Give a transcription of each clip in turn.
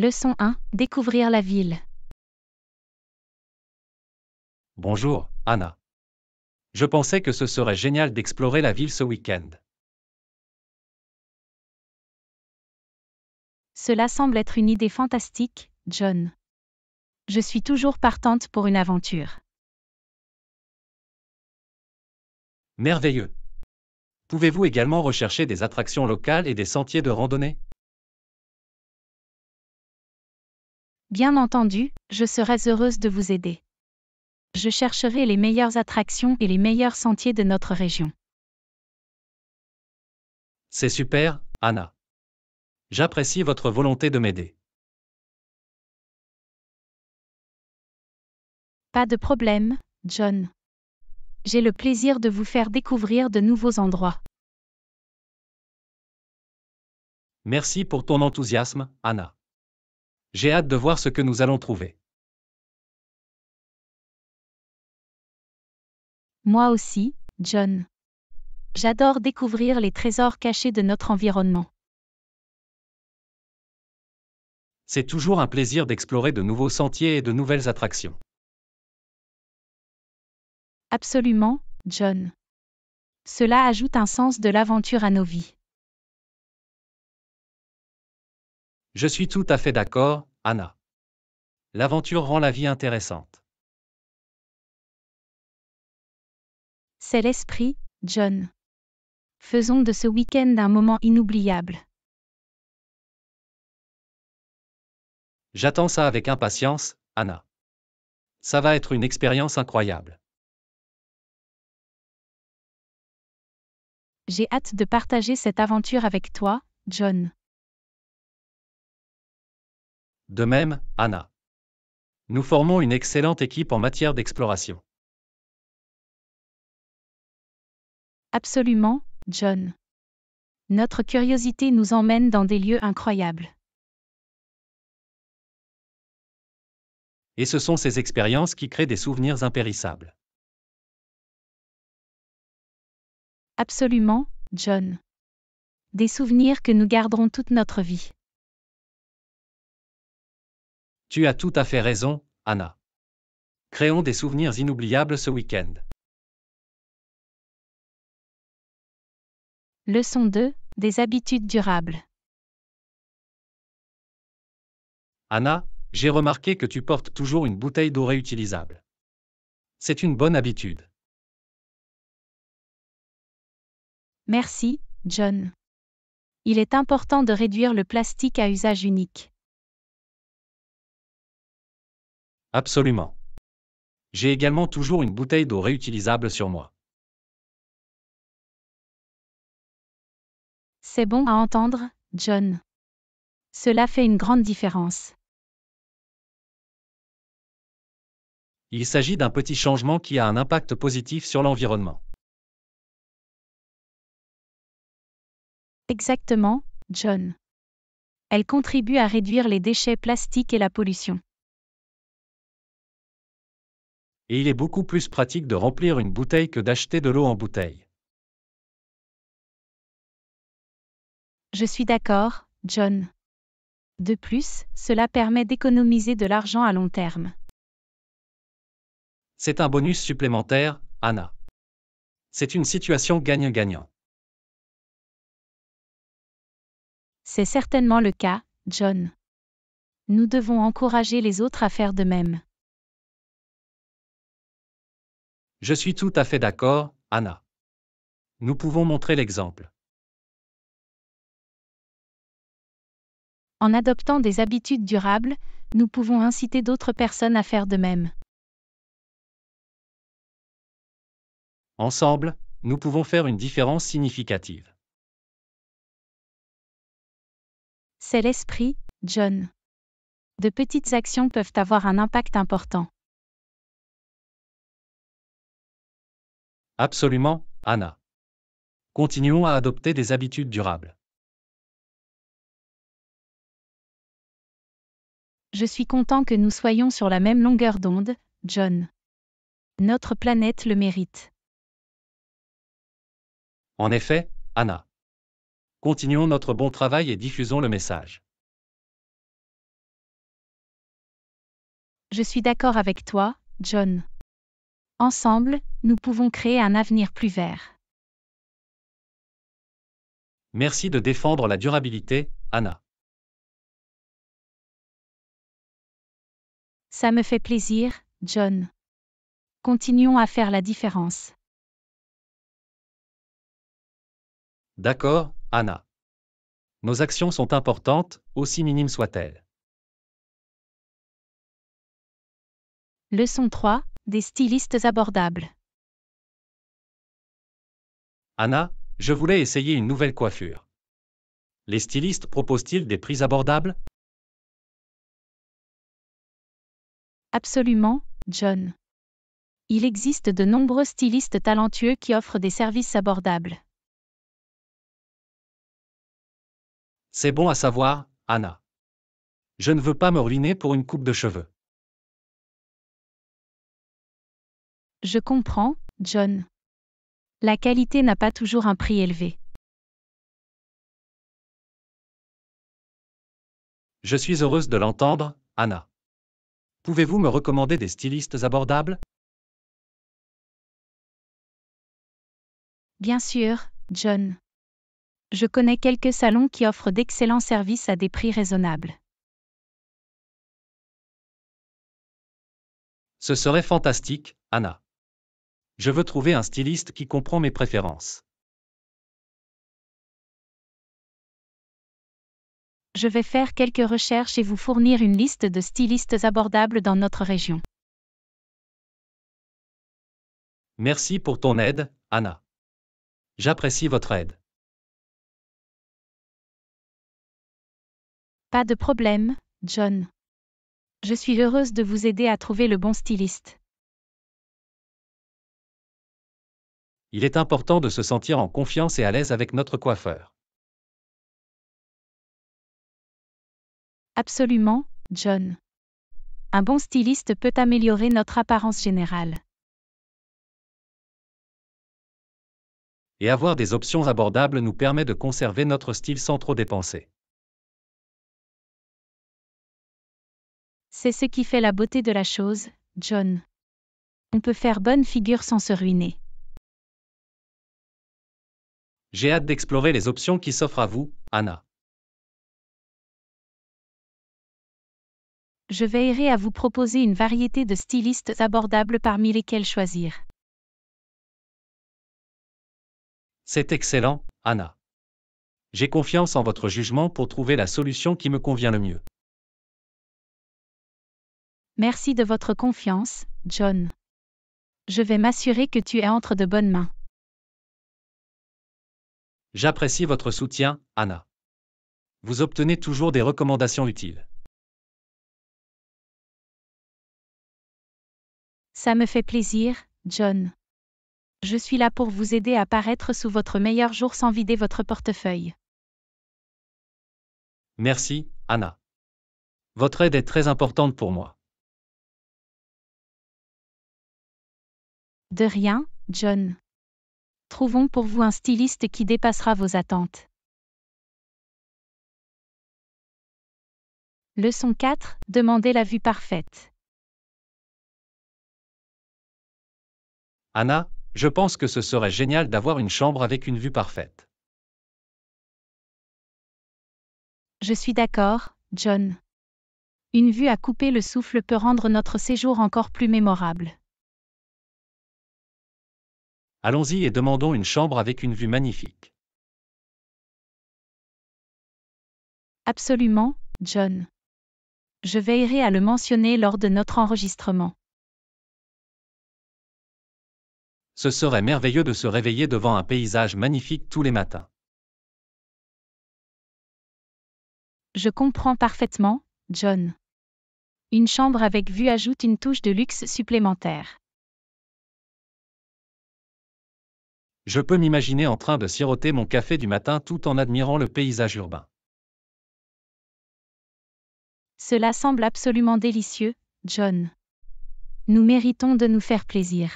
Leçon 1 Découvrir la ville. Bonjour, Anna. Je pensais que ce serait génial d'explorer la ville ce week-end. Cela semble être une idée fantastique, John. Je suis toujours partante pour une aventure. Merveilleux. Pouvez-vous également rechercher des attractions locales et des sentiers de randonnée Bien entendu, je serai heureuse de vous aider. Je chercherai les meilleures attractions et les meilleurs sentiers de notre région. C'est super, Anna. J'apprécie votre volonté de m'aider. Pas de problème, John. J'ai le plaisir de vous faire découvrir de nouveaux endroits. Merci pour ton enthousiasme, Anna. J'ai hâte de voir ce que nous allons trouver. Moi aussi, John. J'adore découvrir les trésors cachés de notre environnement. C'est toujours un plaisir d'explorer de nouveaux sentiers et de nouvelles attractions. Absolument, John. Cela ajoute un sens de l'aventure à nos vies. Je suis tout à fait d'accord, Anna. L'aventure rend la vie intéressante. C'est l'esprit, John. Faisons de ce week-end un moment inoubliable. J'attends ça avec impatience, Anna. Ça va être une expérience incroyable. J'ai hâte de partager cette aventure avec toi, John. De même, Anna. Nous formons une excellente équipe en matière d'exploration. Absolument, John. Notre curiosité nous emmène dans des lieux incroyables. Et ce sont ces expériences qui créent des souvenirs impérissables. Absolument, John. Des souvenirs que nous garderons toute notre vie. Tu as tout à fait raison, Anna. Créons des souvenirs inoubliables ce week-end. Leçon 2. Des habitudes durables. Anna, j'ai remarqué que tu portes toujours une bouteille d'eau réutilisable. C'est une bonne habitude. Merci, John. Il est important de réduire le plastique à usage unique. Absolument. J'ai également toujours une bouteille d'eau réutilisable sur moi. C'est bon à entendre, John. Cela fait une grande différence. Il s'agit d'un petit changement qui a un impact positif sur l'environnement. Exactement, John. Elle contribue à réduire les déchets plastiques et la pollution et il est beaucoup plus pratique de remplir une bouteille que d'acheter de l'eau en bouteille. Je suis d'accord, John. De plus, cela permet d'économiser de l'argent à long terme. C'est un bonus supplémentaire, Anna. C'est une situation gagne gagnant C'est certainement le cas, John. Nous devons encourager les autres à faire de même. Je suis tout à fait d'accord, Anna. Nous pouvons montrer l'exemple. En adoptant des habitudes durables, nous pouvons inciter d'autres personnes à faire de même. Ensemble, nous pouvons faire une différence significative. C'est l'esprit, John. De petites actions peuvent avoir un impact important. Absolument, Anna. Continuons à adopter des habitudes durables. Je suis content que nous soyons sur la même longueur d'onde, John. Notre planète le mérite. En effet, Anna. Continuons notre bon travail et diffusons le message. Je suis d'accord avec toi, John. Ensemble, nous pouvons créer un avenir plus vert. Merci de défendre la durabilité, Anna. Ça me fait plaisir, John. Continuons à faire la différence. D'accord, Anna. Nos actions sont importantes, aussi minimes soient-elles. Leçon 3, des stylistes abordables. Anna, je voulais essayer une nouvelle coiffure. Les stylistes proposent-ils des prix abordables Absolument, John. Il existe de nombreux stylistes talentueux qui offrent des services abordables. C'est bon à savoir, Anna. Je ne veux pas me ruiner pour une coupe de cheveux. Je comprends, John. La qualité n'a pas toujours un prix élevé. Je suis heureuse de l'entendre, Anna. Pouvez-vous me recommander des stylistes abordables Bien sûr, John. Je connais quelques salons qui offrent d'excellents services à des prix raisonnables. Ce serait fantastique, Anna. Je veux trouver un styliste qui comprend mes préférences. Je vais faire quelques recherches et vous fournir une liste de stylistes abordables dans notre région. Merci pour ton aide, Anna. J'apprécie votre aide. Pas de problème, John. Je suis heureuse de vous aider à trouver le bon styliste. il est important de se sentir en confiance et à l'aise avec notre coiffeur. Absolument, John. Un bon styliste peut améliorer notre apparence générale. Et avoir des options abordables nous permet de conserver notre style sans trop dépenser. C'est ce qui fait la beauté de la chose, John. On peut faire bonne figure sans se ruiner. J'ai hâte d'explorer les options qui s'offrent à vous, Anna. Je veillerai à vous proposer une variété de stylistes abordables parmi lesquels choisir. C'est excellent, Anna. J'ai confiance en votre jugement pour trouver la solution qui me convient le mieux. Merci de votre confiance, John. Je vais m'assurer que tu es entre de bonnes mains. J'apprécie votre soutien, Anna. Vous obtenez toujours des recommandations utiles. Ça me fait plaisir, John. Je suis là pour vous aider à paraître sous votre meilleur jour sans vider votre portefeuille. Merci, Anna. Votre aide est très importante pour moi. De rien, John trouvons pour vous un styliste qui dépassera vos attentes. Leçon 4. Demandez la vue parfaite. Anna, je pense que ce serait génial d'avoir une chambre avec une vue parfaite. Je suis d'accord, John. Une vue à couper le souffle peut rendre notre séjour encore plus mémorable. Allons-y et demandons une chambre avec une vue magnifique. Absolument, John. Je veillerai à le mentionner lors de notre enregistrement. Ce serait merveilleux de se réveiller devant un paysage magnifique tous les matins. Je comprends parfaitement, John. Une chambre avec vue ajoute une touche de luxe supplémentaire. je peux m'imaginer en train de siroter mon café du matin tout en admirant le paysage urbain. Cela semble absolument délicieux, John. Nous méritons de nous faire plaisir.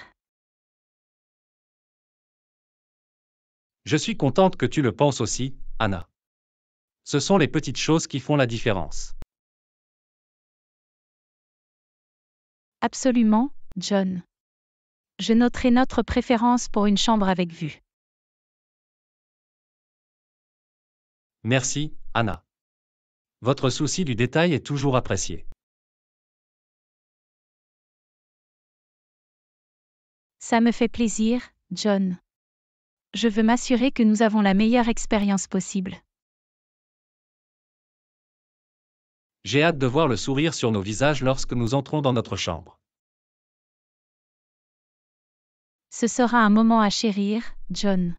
Je suis contente que tu le penses aussi, Anna. Ce sont les petites choses qui font la différence. Absolument, John je noterai notre préférence pour une chambre avec vue. Merci, Anna. Votre souci du détail est toujours apprécié. Ça me fait plaisir, John. Je veux m'assurer que nous avons la meilleure expérience possible. J'ai hâte de voir le sourire sur nos visages lorsque nous entrons dans notre chambre. Ce sera un moment à chérir, John.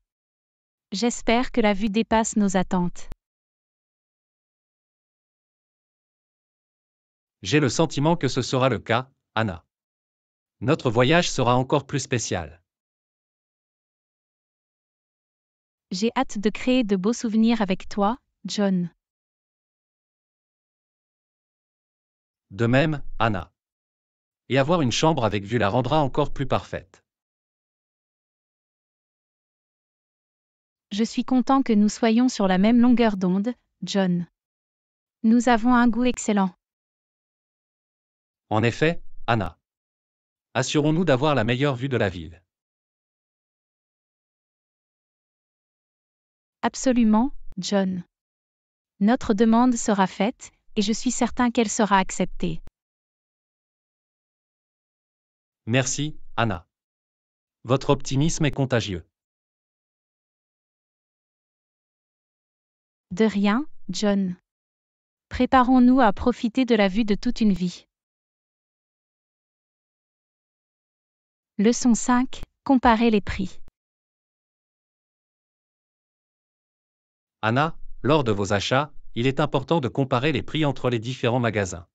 J'espère que la vue dépasse nos attentes. J'ai le sentiment que ce sera le cas, Anna. Notre voyage sera encore plus spécial. J'ai hâte de créer de beaux souvenirs avec toi, John. De même, Anna. Et avoir une chambre avec vue la rendra encore plus parfaite. Je suis content que nous soyons sur la même longueur d'onde, John. Nous avons un goût excellent. En effet, Anna. Assurons-nous d'avoir la meilleure vue de la ville. Absolument, John. Notre demande sera faite, et je suis certain qu'elle sera acceptée. Merci, Anna. Votre optimisme est contagieux. De rien, John. Préparons-nous à profiter de la vue de toute une vie. Leçon 5. Comparer les prix. Anna, lors de vos achats, il est important de comparer les prix entre les différents magasins.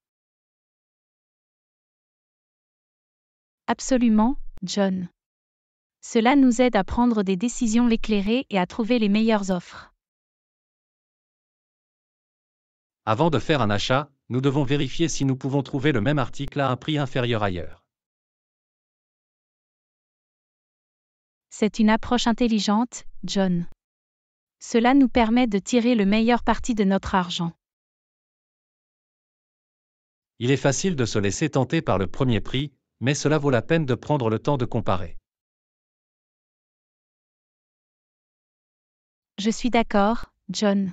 Absolument, John. Cela nous aide à prendre des décisions éclairées et à trouver les meilleures offres. Avant de faire un achat, nous devons vérifier si nous pouvons trouver le même article à un prix inférieur ailleurs. C'est une approche intelligente, John. Cela nous permet de tirer le meilleur parti de notre argent. Il est facile de se laisser tenter par le premier prix, mais cela vaut la peine de prendre le temps de comparer. Je suis d'accord, John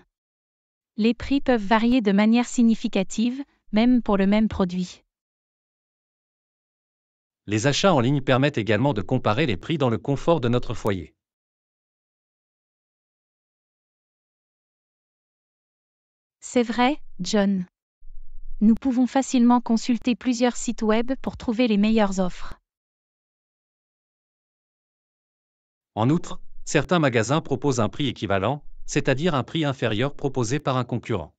les prix peuvent varier de manière significative, même pour le même produit. Les achats en ligne permettent également de comparer les prix dans le confort de notre foyer. C'est vrai, John. Nous pouvons facilement consulter plusieurs sites web pour trouver les meilleures offres. En outre, certains magasins proposent un prix équivalent, c'est-à-dire un prix inférieur proposé par un concurrent.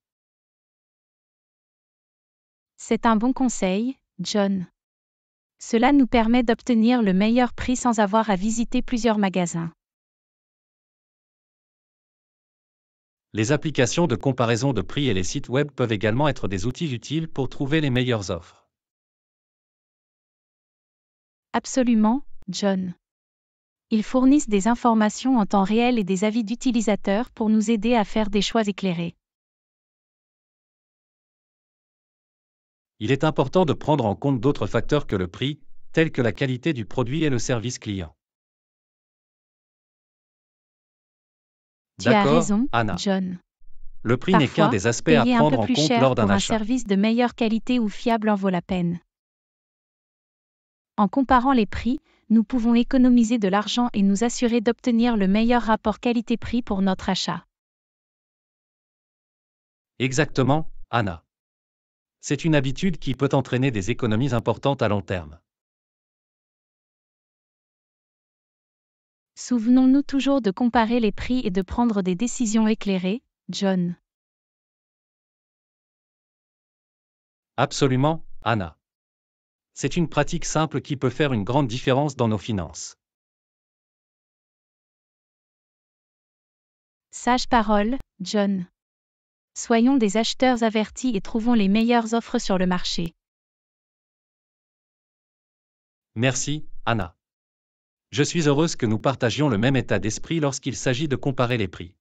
C'est un bon conseil, John. Cela nous permet d'obtenir le meilleur prix sans avoir à visiter plusieurs magasins. Les applications de comparaison de prix et les sites web peuvent également être des outils utiles pour trouver les meilleures offres. Absolument, John. Ils fournissent des informations en temps réel et des avis d'utilisateurs pour nous aider à faire des choix éclairés. Il est important de prendre en compte d'autres facteurs que le prix, tels que la qualité du produit et le service client. Tu as raison, Anna. John. Le prix n'est qu'un des aspects à prendre en compte lors d'un achat. Un service de meilleure qualité ou fiable en vaut la peine. En comparant les prix, nous pouvons économiser de l'argent et nous assurer d'obtenir le meilleur rapport qualité-prix pour notre achat. Exactement, Anna. C'est une habitude qui peut entraîner des économies importantes à long terme. Souvenons-nous toujours de comparer les prix et de prendre des décisions éclairées, John. Absolument, Anna c'est une pratique simple qui peut faire une grande différence dans nos finances. Sage parole, John. Soyons des acheteurs avertis et trouvons les meilleures offres sur le marché. Merci, Anna. Je suis heureuse que nous partagions le même état d'esprit lorsqu'il s'agit de comparer les prix.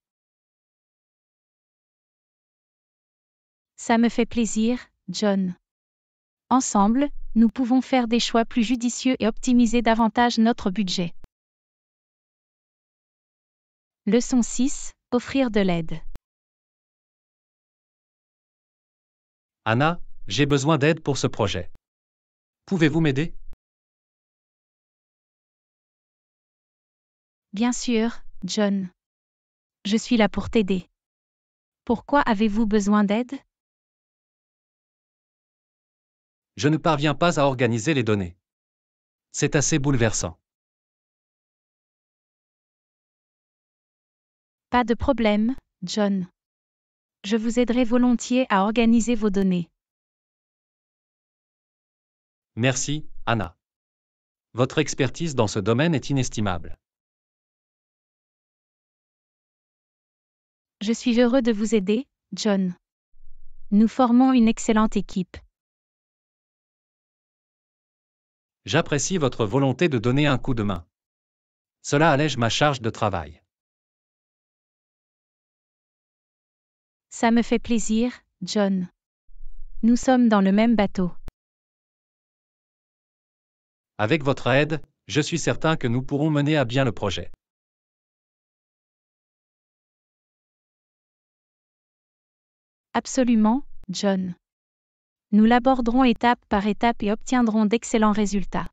Ça me fait plaisir, John. Ensemble, nous pouvons faire des choix plus judicieux et optimiser davantage notre budget. Leçon 6. Offrir de l'aide. Anna, j'ai besoin d'aide pour ce projet. Pouvez-vous m'aider Bien sûr, John. Je suis là pour t'aider. Pourquoi avez-vous besoin d'aide je ne parviens pas à organiser les données. C'est assez bouleversant. Pas de problème, John. Je vous aiderai volontiers à organiser vos données. Merci, Anna. Votre expertise dans ce domaine est inestimable. Je suis heureux de vous aider, John. Nous formons une excellente équipe. J'apprécie votre volonté de donner un coup de main. Cela allège ma charge de travail. Ça me fait plaisir, John. Nous sommes dans le même bateau. Avec votre aide, je suis certain que nous pourrons mener à bien le projet. Absolument, John nous l'aborderons étape par étape et obtiendrons d'excellents résultats.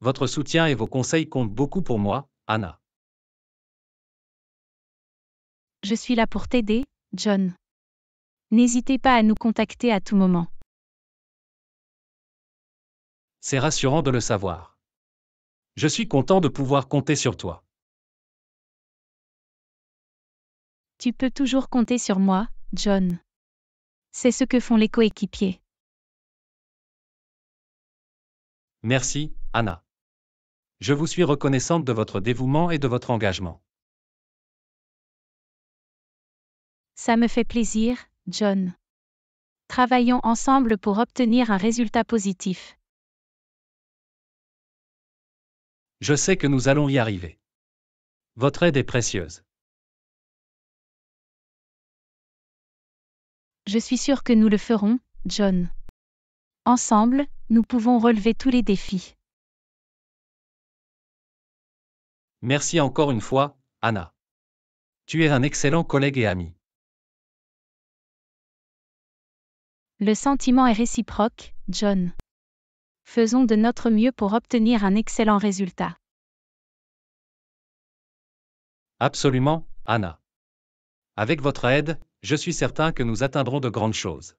Votre soutien et vos conseils comptent beaucoup pour moi, Anna. Je suis là pour t'aider, John. N'hésitez pas à nous contacter à tout moment. C'est rassurant de le savoir. Je suis content de pouvoir compter sur toi. Tu peux toujours compter sur moi, John. C'est ce que font les coéquipiers. Merci, Anna. Je vous suis reconnaissante de votre dévouement et de votre engagement. Ça me fait plaisir, John. Travaillons ensemble pour obtenir un résultat positif. Je sais que nous allons y arriver. Votre aide est précieuse. Je suis sûr que nous le ferons, John. Ensemble, nous pouvons relever tous les défis. Merci encore une fois, Anna. Tu es un excellent collègue et ami. Le sentiment est réciproque, John. Faisons de notre mieux pour obtenir un excellent résultat. Absolument, Anna. Avec votre aide, je suis certain que nous atteindrons de grandes choses.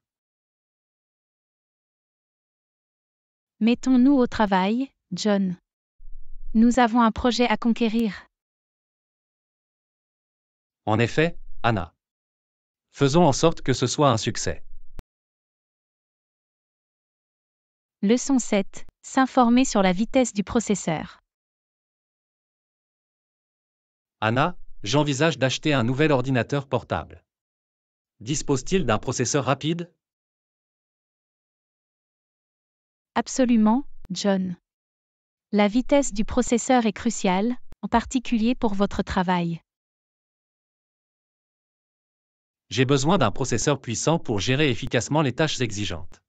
Mettons-nous au travail, John. Nous avons un projet à conquérir. En effet, Anna. Faisons en sorte que ce soit un succès. Leçon 7. S'informer sur la vitesse du processeur. Anna, j'envisage d'acheter un nouvel ordinateur portable. Dispose-t-il d'un processeur rapide Absolument, John. La vitesse du processeur est cruciale, en particulier pour votre travail. J'ai besoin d'un processeur puissant pour gérer efficacement les tâches exigeantes.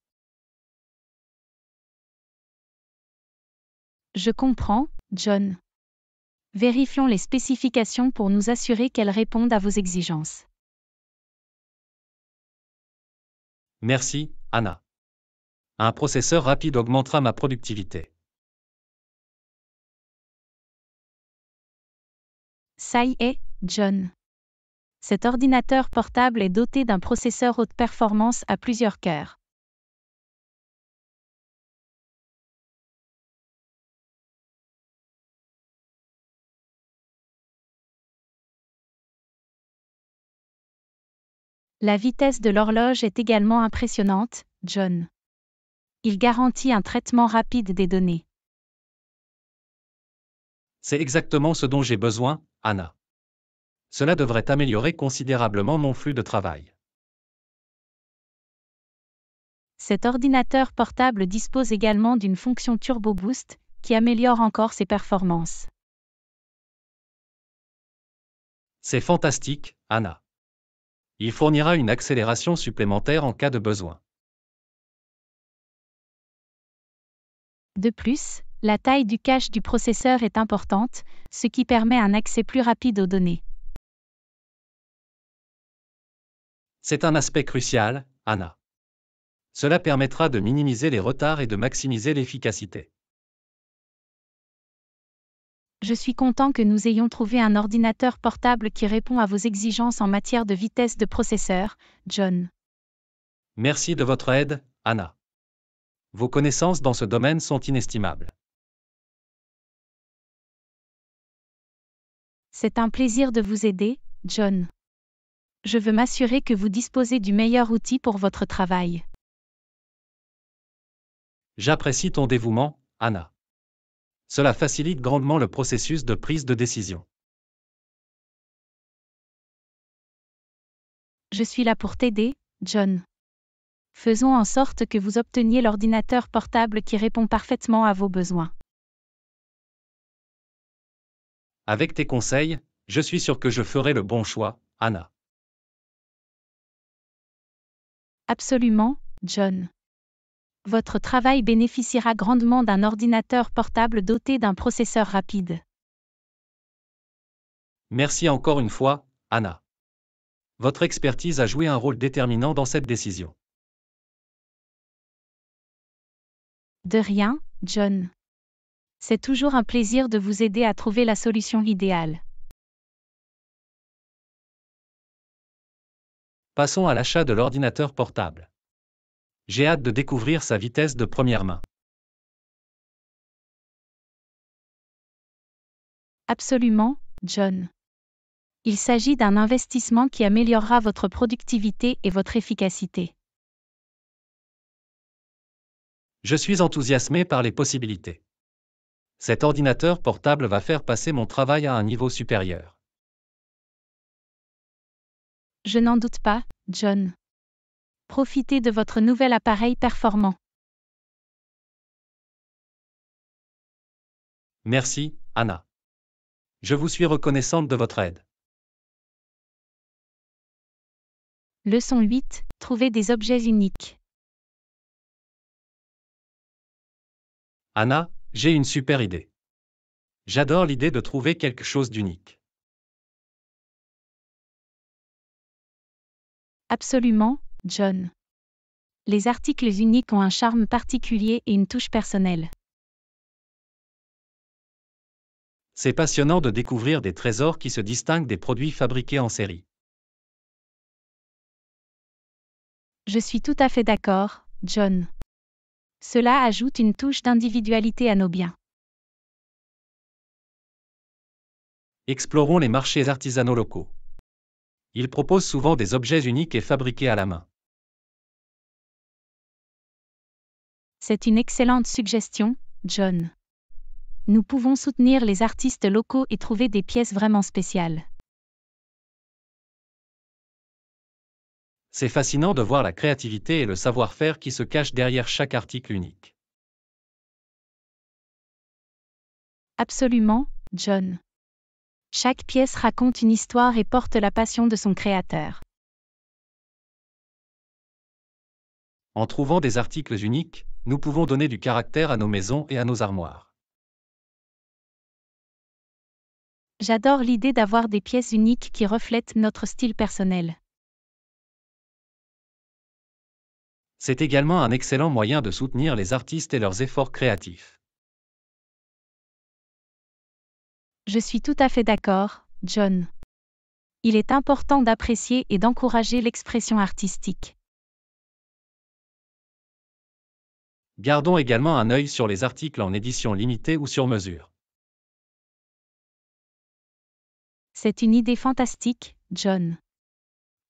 Je comprends, John. Vérifions les spécifications pour nous assurer qu'elles répondent à vos exigences. Merci, Anna. Un processeur rapide augmentera ma productivité. Ça y est, John. Cet ordinateur portable est doté d'un processeur haute performance à plusieurs cœurs. La vitesse de l'horloge est également impressionnante, John. Il garantit un traitement rapide des données. C'est exactement ce dont j'ai besoin, Anna. Cela devrait améliorer considérablement mon flux de travail. Cet ordinateur portable dispose également d'une fonction Turbo Boost, qui améliore encore ses performances. C'est fantastique, Anna. Il fournira une accélération supplémentaire en cas de besoin. De plus, la taille du cache du processeur est importante, ce qui permet un accès plus rapide aux données. C'est un aspect crucial, Anna. Cela permettra de minimiser les retards et de maximiser l'efficacité je suis content que nous ayons trouvé un ordinateur portable qui répond à vos exigences en matière de vitesse de processeur, John. Merci de votre aide, Anna. Vos connaissances dans ce domaine sont inestimables. C'est un plaisir de vous aider, John. Je veux m'assurer que vous disposez du meilleur outil pour votre travail. J'apprécie ton dévouement, Anna. Cela facilite grandement le processus de prise de décision. Je suis là pour t'aider, John. Faisons en sorte que vous obteniez l'ordinateur portable qui répond parfaitement à vos besoins. Avec tes conseils, je suis sûr que je ferai le bon choix, Anna. Absolument, John votre travail bénéficiera grandement d'un ordinateur portable doté d'un processeur rapide. Merci encore une fois, Anna. Votre expertise a joué un rôle déterminant dans cette décision. De rien, John. C'est toujours un plaisir de vous aider à trouver la solution idéale. Passons à l'achat de l'ordinateur portable. J'ai hâte de découvrir sa vitesse de première main. Absolument, John. Il s'agit d'un investissement qui améliorera votre productivité et votre efficacité. Je suis enthousiasmé par les possibilités. Cet ordinateur portable va faire passer mon travail à un niveau supérieur. Je n'en doute pas, John. Profitez de votre nouvel appareil performant. Merci, Anna. Je vous suis reconnaissante de votre aide. Leçon 8. Trouver des objets uniques. Anna, j'ai une super idée. J'adore l'idée de trouver quelque chose d'unique. Absolument, John. Les articles uniques ont un charme particulier et une touche personnelle. C'est passionnant de découvrir des trésors qui se distinguent des produits fabriqués en série. Je suis tout à fait d'accord, John. Cela ajoute une touche d'individualité à nos biens. Explorons les marchés artisanaux locaux. Ils proposent souvent des objets uniques et fabriqués à la main. C'est une excellente suggestion, John. Nous pouvons soutenir les artistes locaux et trouver des pièces vraiment spéciales. C'est fascinant de voir la créativité et le savoir-faire qui se cachent derrière chaque article unique. Absolument, John. Chaque pièce raconte une histoire et porte la passion de son créateur. En trouvant des articles uniques, nous pouvons donner du caractère à nos maisons et à nos armoires. J'adore l'idée d'avoir des pièces uniques qui reflètent notre style personnel. C'est également un excellent moyen de soutenir les artistes et leurs efforts créatifs. Je suis tout à fait d'accord, John. Il est important d'apprécier et d'encourager l'expression artistique. Gardons également un œil sur les articles en édition limitée ou sur mesure. C'est une idée fantastique, John.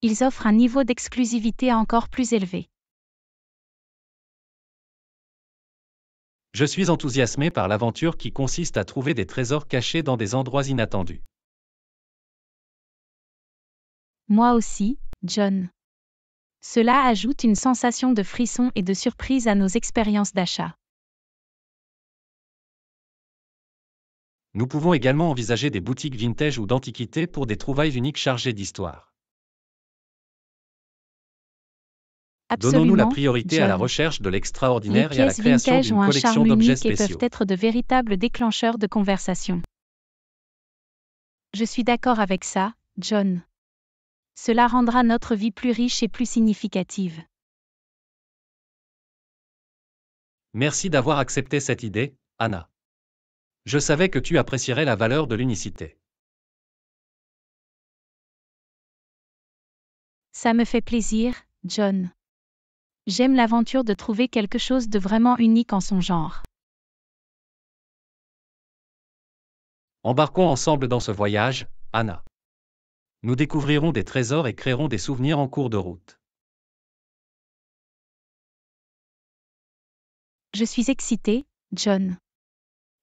Ils offrent un niveau d'exclusivité encore plus élevé. Je suis enthousiasmé par l'aventure qui consiste à trouver des trésors cachés dans des endroits inattendus. Moi aussi, John. Cela ajoute une sensation de frisson et de surprise à nos expériences d'achat. Nous pouvons également envisager des boutiques vintage ou d'antiquités pour des trouvailles uniques chargées d'histoire. Donnons-nous la priorité à la recherche de l'extraordinaire et à la création d'une collection d'objets spéciaux. peuvent être de véritables déclencheurs de conversation. Je suis d'accord avec ça, John. Cela rendra notre vie plus riche et plus significative. Merci d'avoir accepté cette idée, Anna. Je savais que tu apprécierais la valeur de l'unicité. Ça me fait plaisir, John. J'aime l'aventure de trouver quelque chose de vraiment unique en son genre. Embarquons ensemble dans ce voyage, Anna. Nous découvrirons des trésors et créerons des souvenirs en cours de route. Je suis excité, John.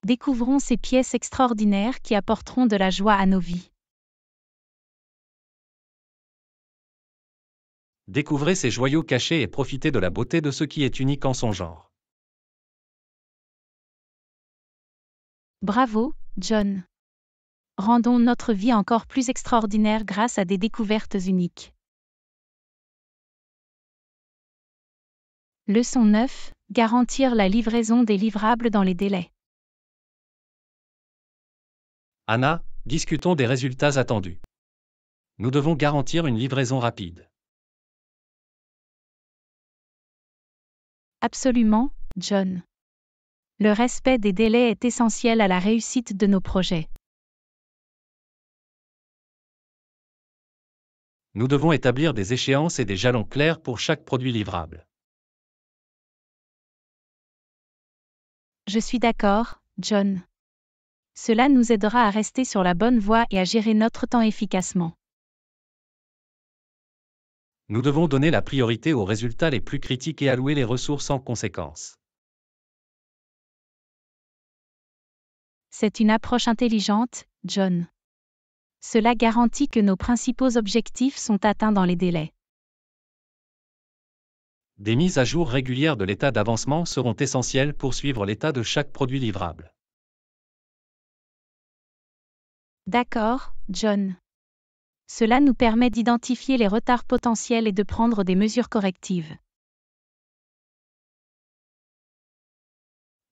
Découvrons ces pièces extraordinaires qui apporteront de la joie à nos vies. Découvrez ces joyaux cachés et profitez de la beauté de ce qui est unique en son genre. Bravo, John rendons notre vie encore plus extraordinaire grâce à des découvertes uniques. Leçon 9. Garantir la livraison des livrables dans les délais. Anna, discutons des résultats attendus. Nous devons garantir une livraison rapide. Absolument, John. Le respect des délais est essentiel à la réussite de nos projets. nous devons établir des échéances et des jalons clairs pour chaque produit livrable. Je suis d'accord, John. Cela nous aidera à rester sur la bonne voie et à gérer notre temps efficacement. Nous devons donner la priorité aux résultats les plus critiques et allouer les ressources en conséquence. C'est une approche intelligente, John. Cela garantit que nos principaux objectifs sont atteints dans les délais. Des mises à jour régulières de l'état d'avancement seront essentielles pour suivre l'état de chaque produit livrable. D'accord, John. Cela nous permet d'identifier les retards potentiels et de prendre des mesures correctives.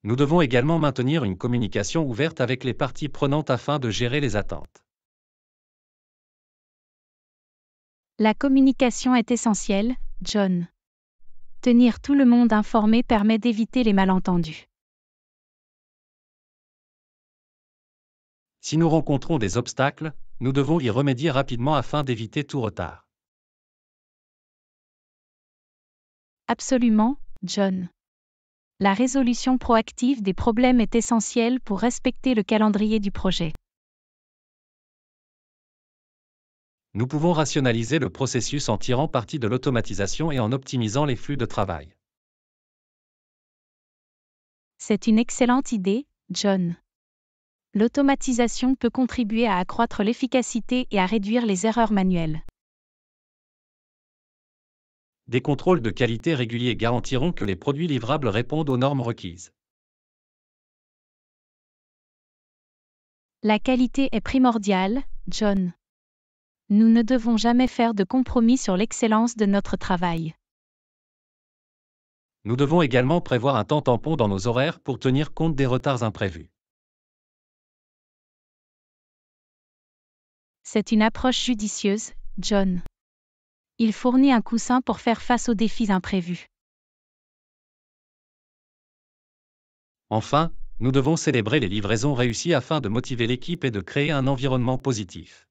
Nous devons également maintenir une communication ouverte avec les parties prenantes afin de gérer les attentes. La communication est essentielle, John. Tenir tout le monde informé permet d'éviter les malentendus. Si nous rencontrons des obstacles, nous devons y remédier rapidement afin d'éviter tout retard. Absolument, John. La résolution proactive des problèmes est essentielle pour respecter le calendrier du projet. nous pouvons rationaliser le processus en tirant parti de l'automatisation et en optimisant les flux de travail. C'est une excellente idée, John. L'automatisation peut contribuer à accroître l'efficacité et à réduire les erreurs manuelles. Des contrôles de qualité réguliers garantiront que les produits livrables répondent aux normes requises. La qualité est primordiale, John. Nous ne devons jamais faire de compromis sur l'excellence de notre travail. Nous devons également prévoir un temps tampon dans nos horaires pour tenir compte des retards imprévus. C'est une approche judicieuse, John. Il fournit un coussin pour faire face aux défis imprévus. Enfin, nous devons célébrer les livraisons réussies afin de motiver l'équipe et de créer un environnement positif.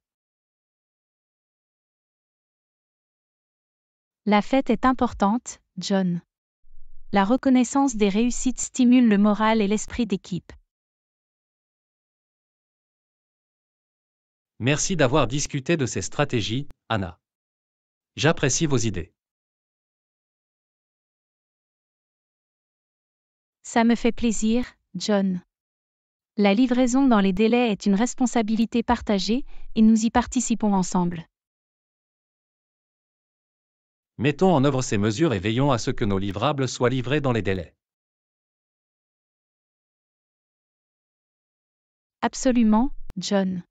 La fête est importante, John. La reconnaissance des réussites stimule le moral et l'esprit d'équipe. Merci d'avoir discuté de ces stratégies, Anna. J'apprécie vos idées. Ça me fait plaisir, John. La livraison dans les délais est une responsabilité partagée, et nous y participons ensemble. Mettons en œuvre ces mesures et veillons à ce que nos livrables soient livrés dans les délais. Absolument, John.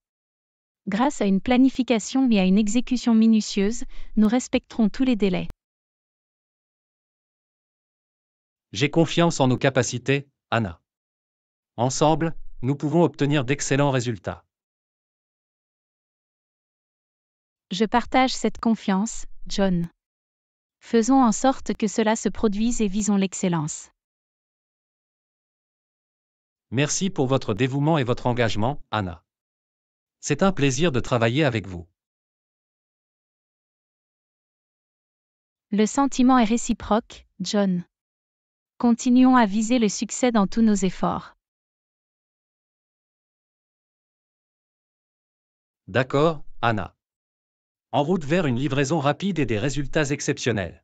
Grâce à une planification et à une exécution minutieuse, nous respecterons tous les délais. J'ai confiance en nos capacités, Anna. Ensemble, nous pouvons obtenir d'excellents résultats. Je partage cette confiance, John. Faisons en sorte que cela se produise et visons l'excellence. Merci pour votre dévouement et votre engagement, Anna. C'est un plaisir de travailler avec vous. Le sentiment est réciproque, John. Continuons à viser le succès dans tous nos efforts. D'accord, Anna en route vers une livraison rapide et des résultats exceptionnels.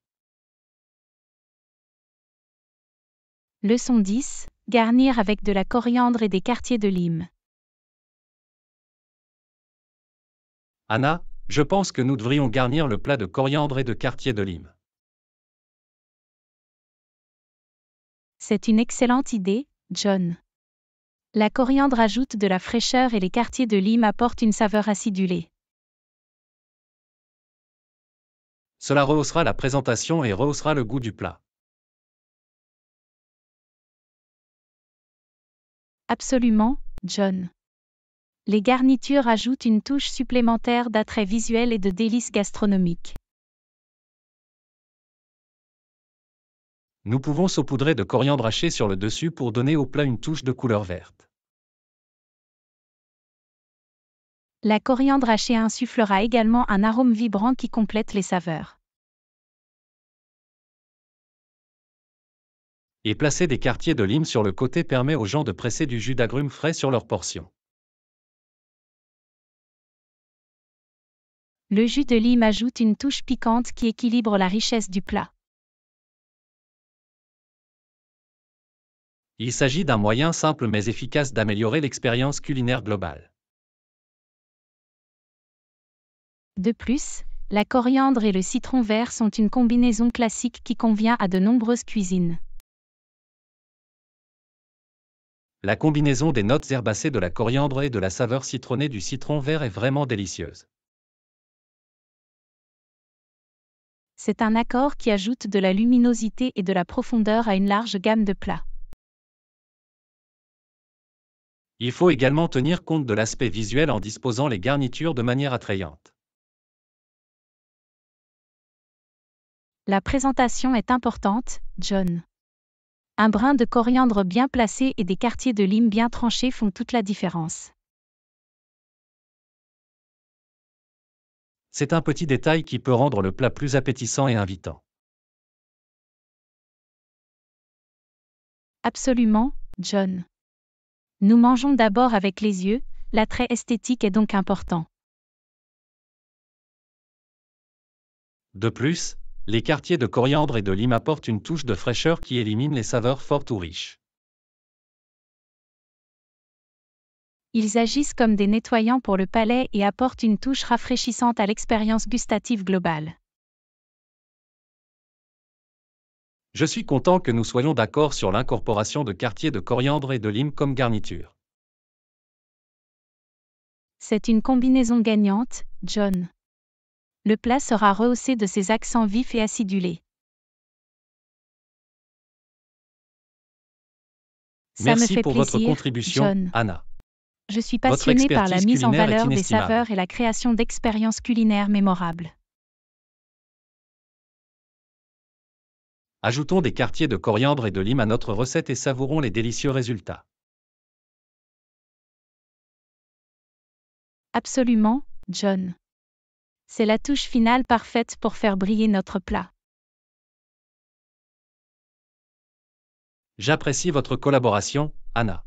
Leçon 10. Garnir avec de la coriandre et des quartiers de lime. Anna, je pense que nous devrions garnir le plat de coriandre et de quartiers de lime. C'est une excellente idée, John. La coriandre ajoute de la fraîcheur et les quartiers de lime apportent une saveur acidulée. Cela rehaussera la présentation et rehaussera le goût du plat. Absolument, John. Les garnitures ajoutent une touche supplémentaire d'attrait visuel et de délices gastronomiques. Nous pouvons saupoudrer de coriandre haché sur le dessus pour donner au plat une touche de couleur verte. La coriandre hachée insufflera également un arôme vibrant qui complète les saveurs. Et placer des quartiers de lime sur le côté permet aux gens de presser du jus d'agrumes frais sur leur portion. Le jus de lime ajoute une touche piquante qui équilibre la richesse du plat. Il s'agit d'un moyen simple mais efficace d'améliorer l'expérience culinaire globale. De plus, la coriandre et le citron vert sont une combinaison classique qui convient à de nombreuses cuisines. La combinaison des notes herbacées de la coriandre et de la saveur citronnée du citron vert est vraiment délicieuse. C'est un accord qui ajoute de la luminosité et de la profondeur à une large gamme de plats. Il faut également tenir compte de l'aspect visuel en disposant les garnitures de manière attrayante. La présentation est importante, John. Un brin de coriandre bien placé et des quartiers de lime bien tranchés font toute la différence. C'est un petit détail qui peut rendre le plat plus appétissant et invitant. Absolument, John. Nous mangeons d'abord avec les yeux, l'attrait esthétique est donc important. De plus, les quartiers de coriandre et de lime apportent une touche de fraîcheur qui élimine les saveurs fortes ou riches. Ils agissent comme des nettoyants pour le palais et apportent une touche rafraîchissante à l'expérience gustative globale. Je suis content que nous soyons d'accord sur l'incorporation de quartiers de coriandre et de lime comme garniture. C'est une combinaison gagnante, John le plat sera rehaussé de ses accents vifs et acidulés. Merci pour votre contribution, Anna. Je suis passionnée par la mise en valeur des saveurs et la création d'expériences culinaires mémorables. Ajoutons des quartiers de coriandre et de lime à notre recette et savourons les délicieux résultats. Absolument, John c'est la touche finale parfaite pour faire briller notre plat. J'apprécie votre collaboration, Anna.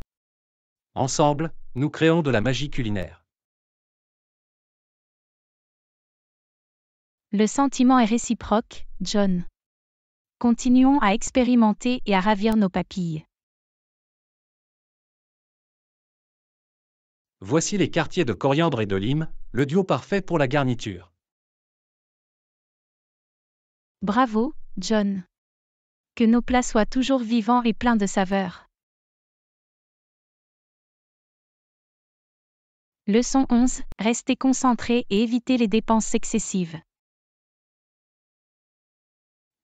Ensemble, nous créons de la magie culinaire. Le sentiment est réciproque, John. Continuons à expérimenter et à ravir nos papilles. Voici les quartiers de coriandre et de lime, le duo parfait pour la garniture. Bravo, John. Que nos plats soient toujours vivants et pleins de saveur. Leçon 11. Restez concentré et éviter les dépenses excessives.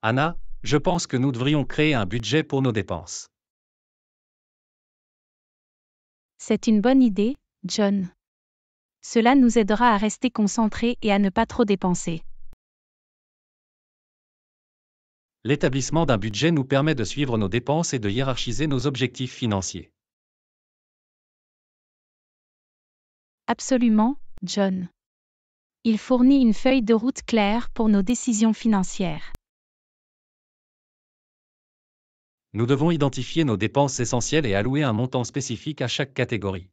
Anna, je pense que nous devrions créer un budget pour nos dépenses. C'est une bonne idée, John. Cela nous aidera à rester concentrés et à ne pas trop dépenser. l'établissement d'un budget nous permet de suivre nos dépenses et de hiérarchiser nos objectifs financiers. Absolument, John. Il fournit une feuille de route claire pour nos décisions financières. Nous devons identifier nos dépenses essentielles et allouer un montant spécifique à chaque catégorie.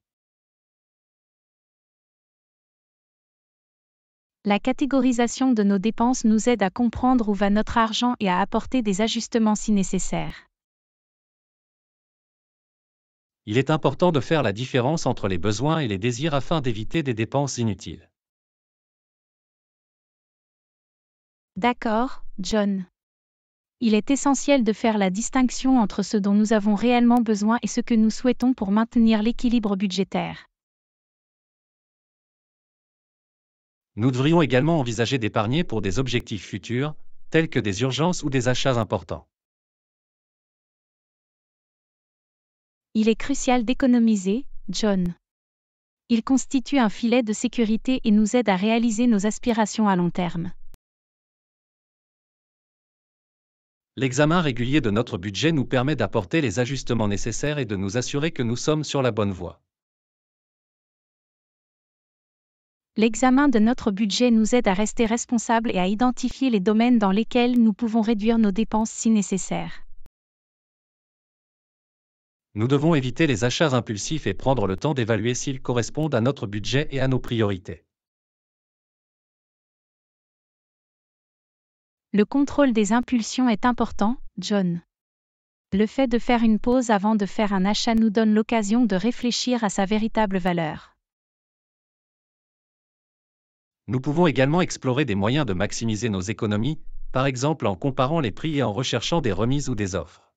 La catégorisation de nos dépenses nous aide à comprendre où va notre argent et à apporter des ajustements si nécessaire. Il est important de faire la différence entre les besoins et les désirs afin d'éviter des dépenses inutiles. D'accord, John. Il est essentiel de faire la distinction entre ce dont nous avons réellement besoin et ce que nous souhaitons pour maintenir l'équilibre budgétaire. Nous devrions également envisager d'épargner pour des objectifs futurs, tels que des urgences ou des achats importants. Il est crucial d'économiser, John. Il constitue un filet de sécurité et nous aide à réaliser nos aspirations à long terme. L'examen régulier de notre budget nous permet d'apporter les ajustements nécessaires et de nous assurer que nous sommes sur la bonne voie. L'examen de notre budget nous aide à rester responsables et à identifier les domaines dans lesquels nous pouvons réduire nos dépenses si nécessaire. Nous devons éviter les achats impulsifs et prendre le temps d'évaluer s'ils correspondent à notre budget et à nos priorités. Le contrôle des impulsions est important, John. Le fait de faire une pause avant de faire un achat nous donne l'occasion de réfléchir à sa véritable valeur. Nous pouvons également explorer des moyens de maximiser nos économies, par exemple en comparant les prix et en recherchant des remises ou des offres.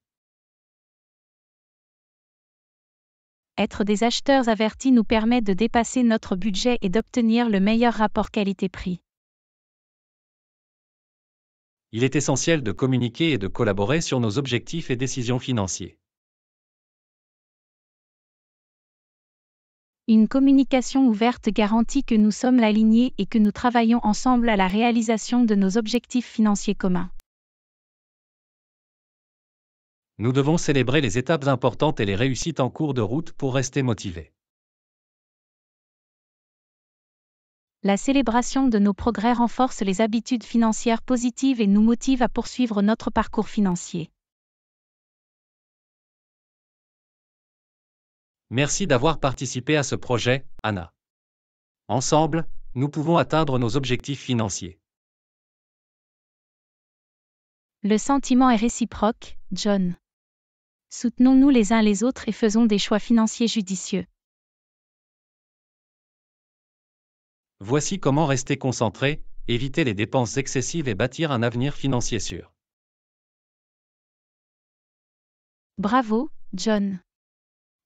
Être des acheteurs avertis nous permet de dépasser notre budget et d'obtenir le meilleur rapport qualité-prix. Il est essentiel de communiquer et de collaborer sur nos objectifs et décisions financières. Une communication ouverte garantit que nous sommes alignés et que nous travaillons ensemble à la réalisation de nos objectifs financiers communs. Nous devons célébrer les étapes importantes et les réussites en cours de route pour rester motivés. La célébration de nos progrès renforce les habitudes financières positives et nous motive à poursuivre notre parcours financier. Merci d'avoir participé à ce projet, Anna. Ensemble, nous pouvons atteindre nos objectifs financiers. Le sentiment est réciproque, John. Soutenons-nous les uns les autres et faisons des choix financiers judicieux. Voici comment rester concentré, éviter les dépenses excessives et bâtir un avenir financier sûr. Bravo, John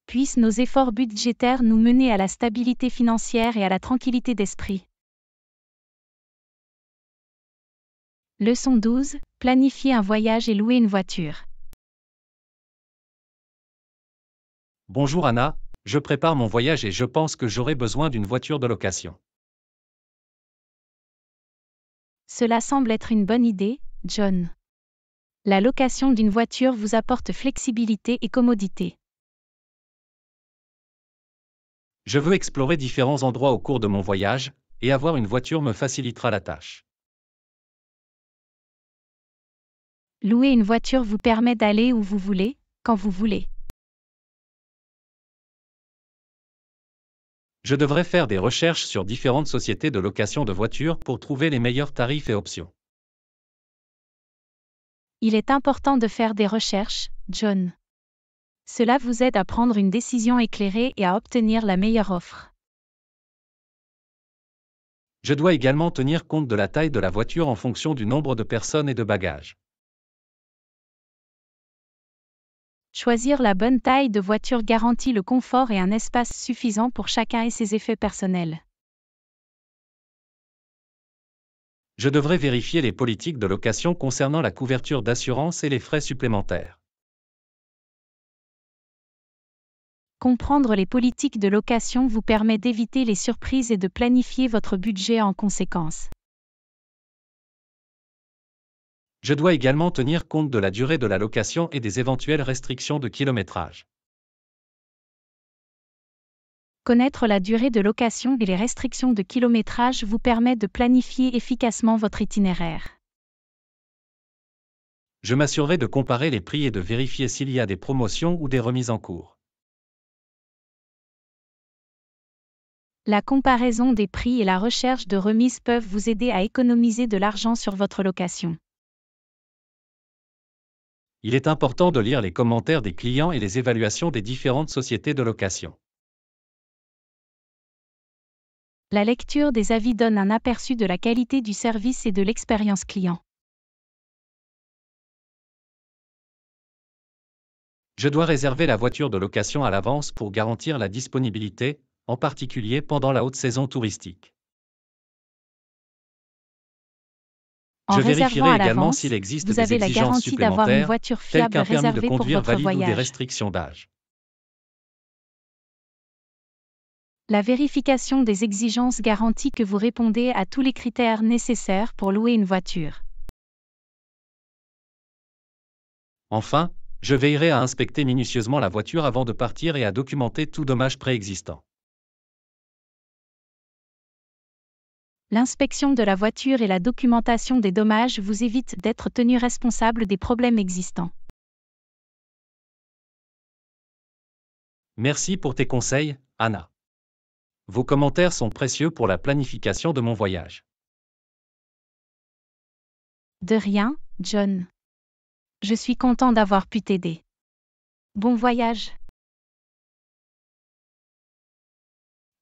puissent nos efforts budgétaires nous mener à la stabilité financière et à la tranquillité d'esprit. Leçon 12. Planifier un voyage et louer une voiture. Bonjour Anna, je prépare mon voyage et je pense que j'aurai besoin d'une voiture de location. Cela semble être une bonne idée, John. La location d'une voiture vous apporte flexibilité et commodité. Je veux explorer différents endroits au cours de mon voyage, et avoir une voiture me facilitera la tâche. Louer une voiture vous permet d'aller où vous voulez, quand vous voulez. Je devrais faire des recherches sur différentes sociétés de location de voitures pour trouver les meilleurs tarifs et options. Il est important de faire des recherches, John. Cela vous aide à prendre une décision éclairée et à obtenir la meilleure offre. Je dois également tenir compte de la taille de la voiture en fonction du nombre de personnes et de bagages. Choisir la bonne taille de voiture garantit le confort et un espace suffisant pour chacun et ses effets personnels. Je devrais vérifier les politiques de location concernant la couverture d'assurance et les frais supplémentaires. Comprendre les politiques de location vous permet d'éviter les surprises et de planifier votre budget en conséquence. Je dois également tenir compte de la durée de la location et des éventuelles restrictions de kilométrage. Connaître la durée de location et les restrictions de kilométrage vous permet de planifier efficacement votre itinéraire. Je m'assurerai de comparer les prix et de vérifier s'il y a des promotions ou des remises en cours. La comparaison des prix et la recherche de remises peuvent vous aider à économiser de l'argent sur votre location. Il est important de lire les commentaires des clients et les évaluations des différentes sociétés de location. La lecture des avis donne un aperçu de la qualité du service et de l'expérience client. Je dois réserver la voiture de location à l'avance pour garantir la disponibilité, en particulier pendant la haute saison touristique. Je vérifierai également s'il existe des exigences la garantie d'avoir une voiture fiable de conduire ou des restrictions d'âge. La vérification des exigences garantit que vous répondez à tous les critères nécessaires pour louer une voiture. Enfin, je veillerai à inspecter minutieusement la voiture avant de partir et à documenter tout dommage préexistant. l'inspection de la voiture et la documentation des dommages vous évitent d'être tenu responsable des problèmes existants. Merci pour tes conseils, Anna. Vos commentaires sont précieux pour la planification de mon voyage. De rien, John. Je suis content d'avoir pu t'aider. Bon voyage.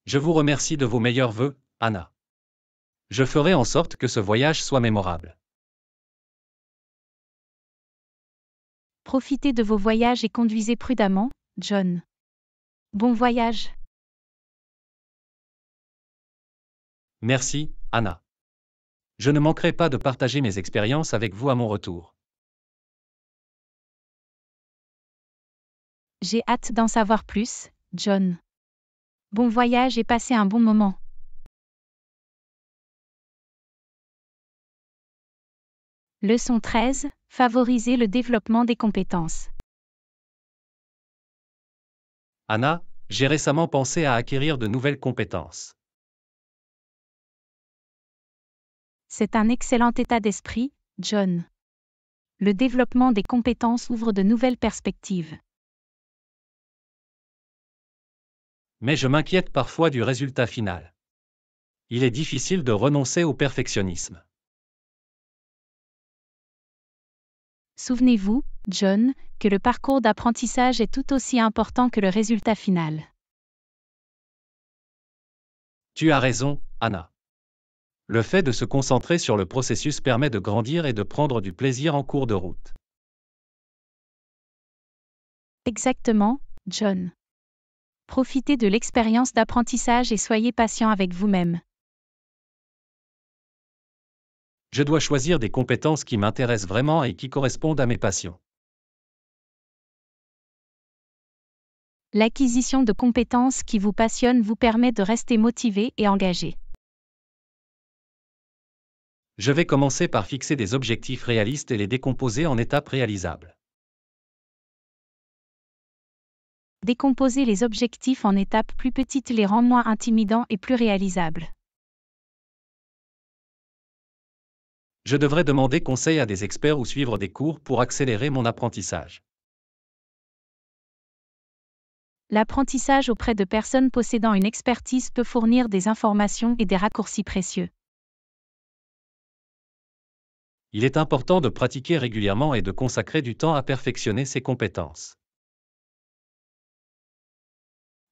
Je vous remercie de vos meilleurs vœux, Anna. Je ferai en sorte que ce voyage soit mémorable. Profitez de vos voyages et conduisez prudemment, John. Bon voyage. Merci, Anna. Je ne manquerai pas de partager mes expériences avec vous à mon retour. J'ai hâte d'en savoir plus, John. Bon voyage et passez un bon moment. Leçon 13. Favoriser le développement des compétences. Anna, j'ai récemment pensé à acquérir de nouvelles compétences. C'est un excellent état d'esprit, John. Le développement des compétences ouvre de nouvelles perspectives. Mais je m'inquiète parfois du résultat final. Il est difficile de renoncer au perfectionnisme. Souvenez-vous, John, que le parcours d'apprentissage est tout aussi important que le résultat final. Tu as raison, Anna. Le fait de se concentrer sur le processus permet de grandir et de prendre du plaisir en cours de route. Exactement, John. Profitez de l'expérience d'apprentissage et soyez patient avec vous-même je dois choisir des compétences qui m'intéressent vraiment et qui correspondent à mes passions. L'acquisition de compétences qui vous passionnent vous permet de rester motivé et engagé. Je vais commencer par fixer des objectifs réalistes et les décomposer en étapes réalisables. Décomposer les objectifs en étapes plus petites les rend moins intimidants et plus réalisables. Je devrais demander conseil à des experts ou suivre des cours pour accélérer mon apprentissage. L'apprentissage auprès de personnes possédant une expertise peut fournir des informations et des raccourcis précieux. Il est important de pratiquer régulièrement et de consacrer du temps à perfectionner ses compétences.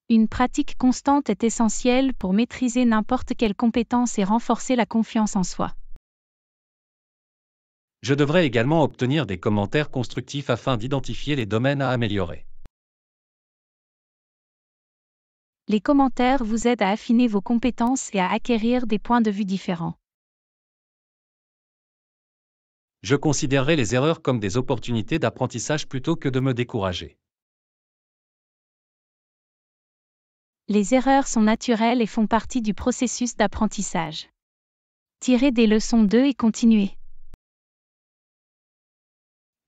Une pratique constante est essentielle pour maîtriser n'importe quelle compétence et renforcer la confiance en soi. Je devrais également obtenir des commentaires constructifs afin d'identifier les domaines à améliorer. Les commentaires vous aident à affiner vos compétences et à acquérir des points de vue différents. Je considérerai les erreurs comme des opportunités d'apprentissage plutôt que de me décourager. Les erreurs sont naturelles et font partie du processus d'apprentissage. Tirez des leçons d'eux et continuez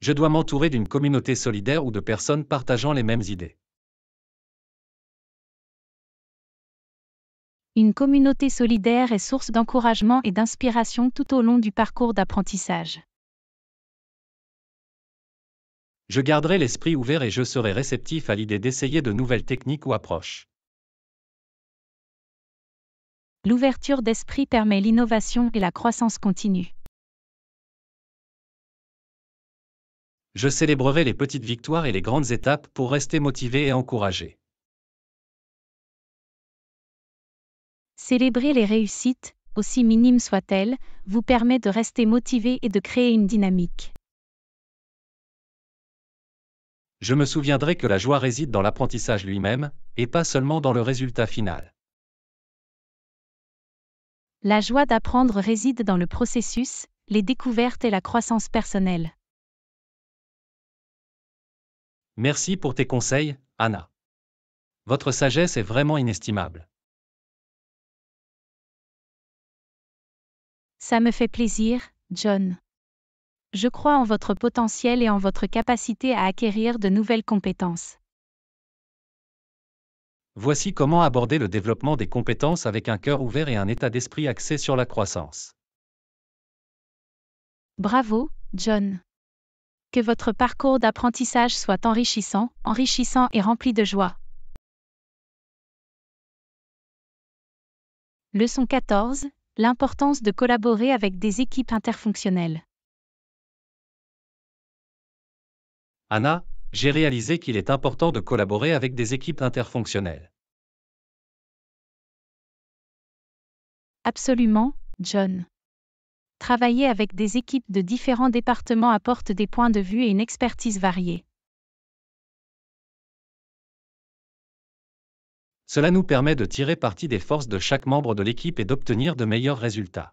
je dois m'entourer d'une communauté solidaire ou de personnes partageant les mêmes idées. Une communauté solidaire est source d'encouragement et d'inspiration tout au long du parcours d'apprentissage. Je garderai l'esprit ouvert et je serai réceptif à l'idée d'essayer de nouvelles techniques ou approches. L'ouverture d'esprit permet l'innovation et la croissance continue. je célébrerai les petites victoires et les grandes étapes pour rester motivé et encouragé. Célébrer les réussites, aussi minimes soient-elles, vous permet de rester motivé et de créer une dynamique. Je me souviendrai que la joie réside dans l'apprentissage lui-même, et pas seulement dans le résultat final. La joie d'apprendre réside dans le processus, les découvertes et la croissance personnelle. Merci pour tes conseils, Anna. Votre sagesse est vraiment inestimable. Ça me fait plaisir, John. Je crois en votre potentiel et en votre capacité à acquérir de nouvelles compétences. Voici comment aborder le développement des compétences avec un cœur ouvert et un état d'esprit axé sur la croissance. Bravo, John. Que votre parcours d'apprentissage soit enrichissant, enrichissant et rempli de joie. Leçon 14. L'importance de collaborer avec des équipes interfonctionnelles. Anna, j'ai réalisé qu'il est important de collaborer avec des équipes interfonctionnelles. Absolument, John travailler avec des équipes de différents départements apporte des points de vue et une expertise variée. Cela nous permet de tirer parti des forces de chaque membre de l'équipe et d'obtenir de meilleurs résultats.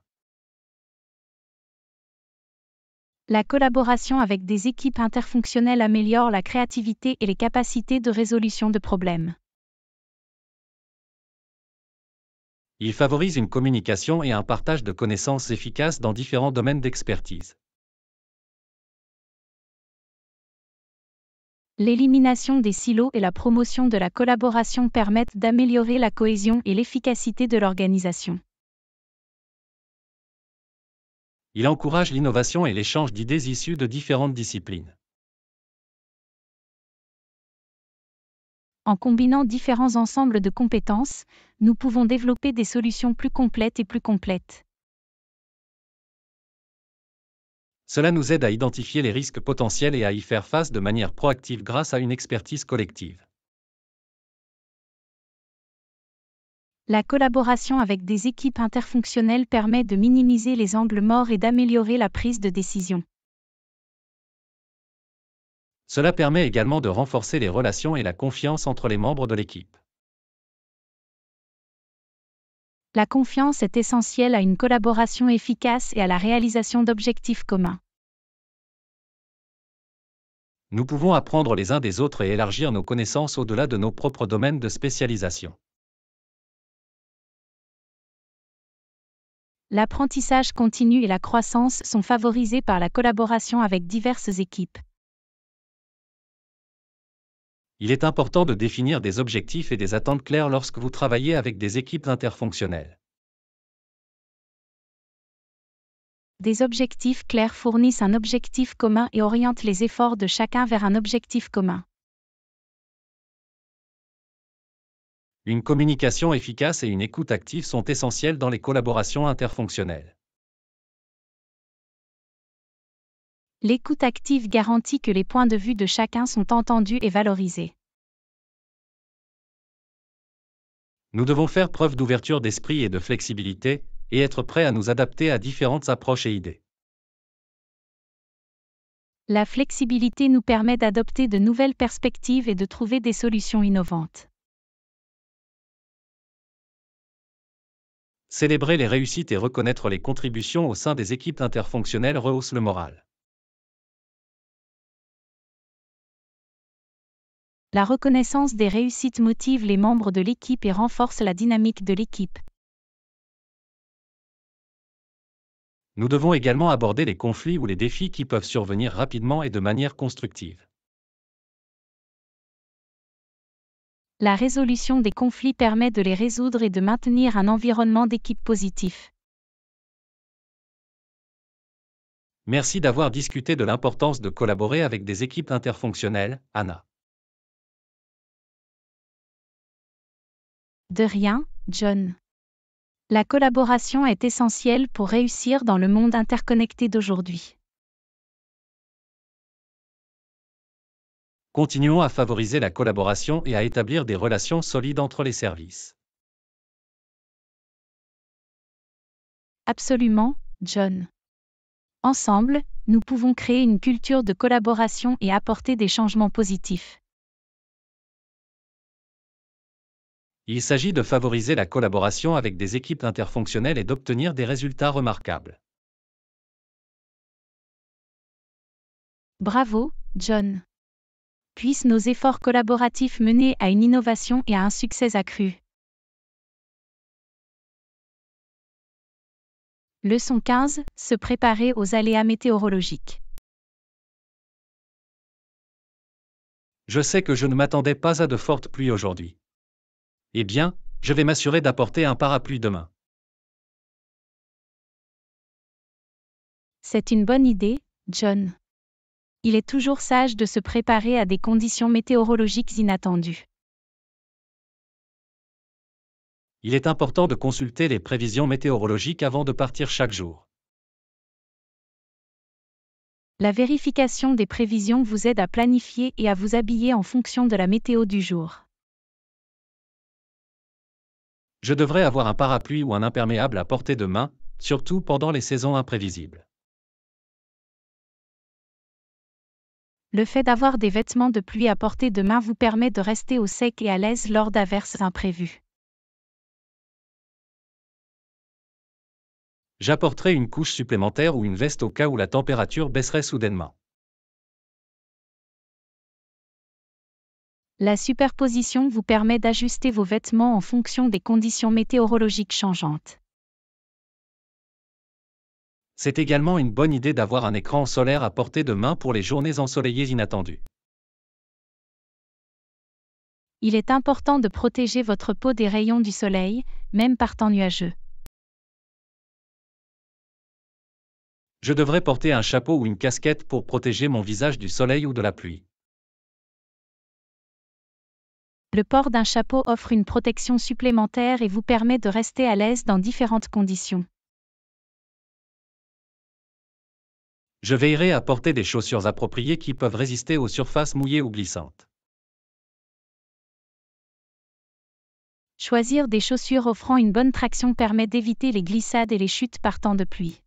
La collaboration avec des équipes interfonctionnelles améliore la créativité et les capacités de résolution de problèmes. Il favorise une communication et un partage de connaissances efficaces dans différents domaines d'expertise. L'élimination des silos et la promotion de la collaboration permettent d'améliorer la cohésion et l'efficacité de l'organisation. Il encourage l'innovation et l'échange d'idées issues de différentes disciplines. En combinant différents ensembles de compétences, nous pouvons développer des solutions plus complètes et plus complètes. Cela nous aide à identifier les risques potentiels et à y faire face de manière proactive grâce à une expertise collective. La collaboration avec des équipes interfonctionnelles permet de minimiser les angles morts et d'améliorer la prise de décision. Cela permet également de renforcer les relations et la confiance entre les membres de l'équipe. La confiance est essentielle à une collaboration efficace et à la réalisation d'objectifs communs. Nous pouvons apprendre les uns des autres et élargir nos connaissances au-delà de nos propres domaines de spécialisation. L'apprentissage continu et la croissance sont favorisés par la collaboration avec diverses équipes il est important de définir des objectifs et des attentes claires lorsque vous travaillez avec des équipes interfonctionnelles. Des objectifs clairs fournissent un objectif commun et orientent les efforts de chacun vers un objectif commun. Une communication efficace et une écoute active sont essentielles dans les collaborations interfonctionnelles. L'écoute active garantit que les points de vue de chacun sont entendus et valorisés. Nous devons faire preuve d'ouverture d'esprit et de flexibilité, et être prêts à nous adapter à différentes approches et idées. La flexibilité nous permet d'adopter de nouvelles perspectives et de trouver des solutions innovantes. Célébrer les réussites et reconnaître les contributions au sein des équipes interfonctionnelles rehausse le moral. La reconnaissance des réussites motive les membres de l'équipe et renforce la dynamique de l'équipe. Nous devons également aborder les conflits ou les défis qui peuvent survenir rapidement et de manière constructive. La résolution des conflits permet de les résoudre et de maintenir un environnement d'équipe positif. Merci d'avoir discuté de l'importance de collaborer avec des équipes interfonctionnelles, Anna. De rien, John. La collaboration est essentielle pour réussir dans le monde interconnecté d'aujourd'hui. Continuons à favoriser la collaboration et à établir des relations solides entre les services. Absolument, John. Ensemble, nous pouvons créer une culture de collaboration et apporter des changements positifs. Il s'agit de favoriser la collaboration avec des équipes interfonctionnelles et d'obtenir des résultats remarquables. Bravo, John. Puissent nos efforts collaboratifs mener à une innovation et à un succès accru. Leçon 15. Se préparer aux aléas météorologiques. Je sais que je ne m'attendais pas à de fortes pluies aujourd'hui. Eh bien, je vais m'assurer d'apporter un parapluie demain. C'est une bonne idée, John. Il est toujours sage de se préparer à des conditions météorologiques inattendues. Il est important de consulter les prévisions météorologiques avant de partir chaque jour. La vérification des prévisions vous aide à planifier et à vous habiller en fonction de la météo du jour. Je devrais avoir un parapluie ou un imperméable à portée de main, surtout pendant les saisons imprévisibles. Le fait d'avoir des vêtements de pluie à portée de main vous permet de rester au sec et à l'aise lors d'averses imprévues. J'apporterai une couche supplémentaire ou une veste au cas où la température baisserait soudainement. La superposition vous permet d'ajuster vos vêtements en fonction des conditions météorologiques changeantes. C'est également une bonne idée d'avoir un écran solaire à portée de main pour les journées ensoleillées inattendues. Il est important de protéger votre peau des rayons du soleil, même par temps nuageux. Je devrais porter un chapeau ou une casquette pour protéger mon visage du soleil ou de la pluie. le port d'un chapeau offre une protection supplémentaire et vous permet de rester à l'aise dans différentes conditions. Je veillerai à porter des chaussures appropriées qui peuvent résister aux surfaces mouillées ou glissantes. Choisir des chaussures offrant une bonne traction permet d'éviter les glissades et les chutes partant de pluie.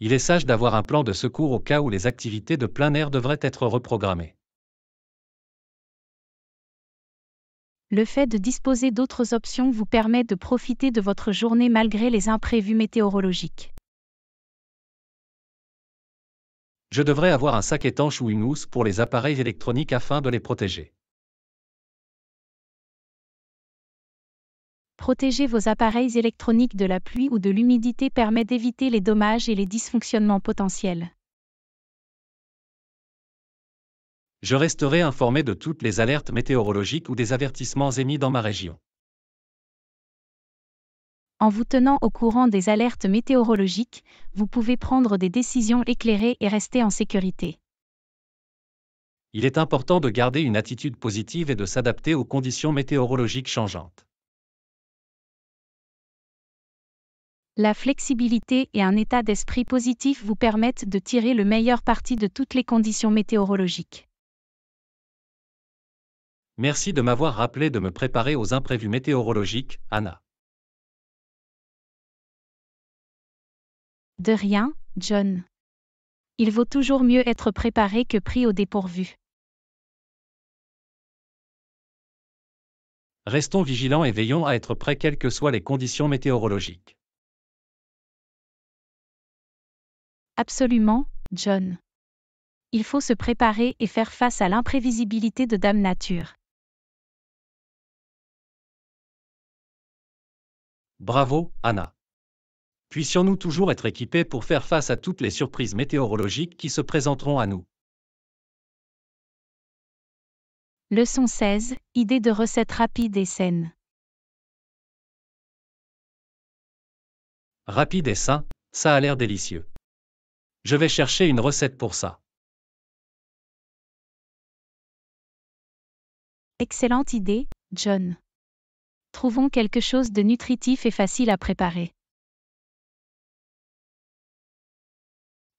Il est sage d'avoir un plan de secours au cas où les activités de plein air devraient être reprogrammées. Le fait de disposer d'autres options vous permet de profiter de votre journée malgré les imprévus météorologiques. Je devrais avoir un sac étanche ou une housse pour les appareils électroniques afin de les protéger. Protéger vos appareils électroniques de la pluie ou de l'humidité permet d'éviter les dommages et les dysfonctionnements potentiels. Je resterai informé de toutes les alertes météorologiques ou des avertissements émis dans ma région. En vous tenant au courant des alertes météorologiques, vous pouvez prendre des décisions éclairées et rester en sécurité. Il est important de garder une attitude positive et de s'adapter aux conditions météorologiques changeantes. La flexibilité et un état d'esprit positif vous permettent de tirer le meilleur parti de toutes les conditions météorologiques. Merci de m'avoir rappelé de me préparer aux imprévus météorologiques, Anna. De rien, John. Il vaut toujours mieux être préparé que pris au dépourvu. Restons vigilants et veillons à être prêts quelles que soient les conditions météorologiques. Absolument, John. Il faut se préparer et faire face à l'imprévisibilité de Dame Nature. Bravo, Anna. Puissions-nous toujours être équipés pour faire face à toutes les surprises météorologiques qui se présenteront à nous. Leçon 16. idée de recette rapide et saine. Rapide et sain, ça a l'air délicieux. Je vais chercher une recette pour ça. Excellente idée, John trouvons quelque chose de nutritif et facile à préparer.